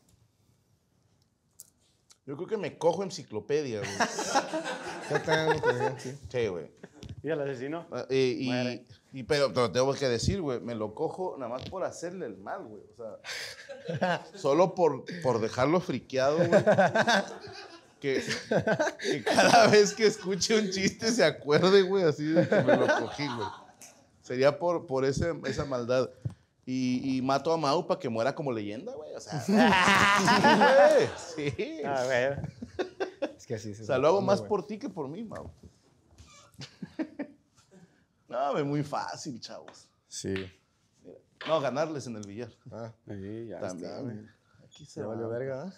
Speaker 1: Yo creo que me cojo enciclopedia, güey. Yo sí. Sí, güey. ¿Y al asesino? Ah, y, pero tengo que decir, güey, me lo cojo nada más por hacerle el mal, güey. O sea, solo por, por dejarlo friqueado, güey. Que, cada vez que escuche un chiste se acuerde, güey, así de que me lo cogí, güey. Sería por, por ese, esa maldad. Y, y, mato a Mau para que muera como leyenda, güey. O sea, sí, A ver. Es que así se O sea, lo hago más por ti que por mí, Mau. No, es muy fácil, chavos. Sí. No, ganarles en el billar. Ah, sí, ya está. bien. Aquí se valió verga,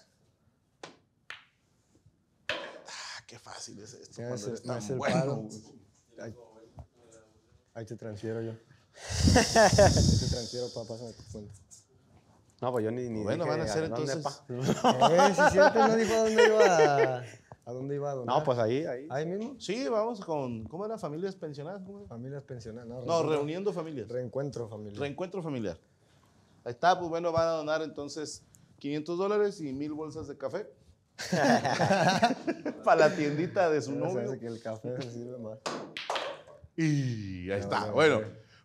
Speaker 1: Ah, qué fácil es esto cuando es, bueno.
Speaker 2: Ahí, te transfiero yo. ahí te
Speaker 3: transfiero, papá, a tu cuenta.
Speaker 1: No, pues yo ni, ni Bueno, van a ser entonces... Eh, si no dijo dónde iba ¿A
Speaker 3: dónde iba a donar? No, pues ahí, ahí.
Speaker 1: ¿Ahí mismo? Sí, vamos con, ¿cómo era? ¿Familias pensionadas? Familias pensionadas. No, no reuniendo familias. Reencuentro familiar. Reencuentro familiar. Ahí está, pues bueno, van a donar entonces 500 dólares y mil bolsas de café. Para la tiendita de su novio. que el café sirve más. Y ahí está, bueno.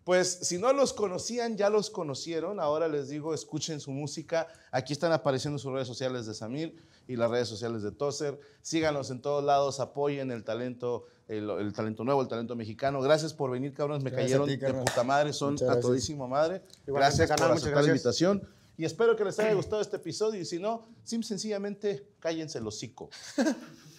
Speaker 1: Pues si no los conocían, ya los conocieron. Ahora les digo, escuchen su música. Aquí están apareciendo sus redes sociales de Samir y las redes sociales de Toser. Síganos en todos lados, apoyen el talento, el, talento nuevo, el talento mexicano. Gracias por venir, cabrones. Me cayeron de puta madre, son a todísima madre. gracias por la invitación. Y espero que les haya gustado este episodio. Y si no, sim, sencillamente cállense el hocico.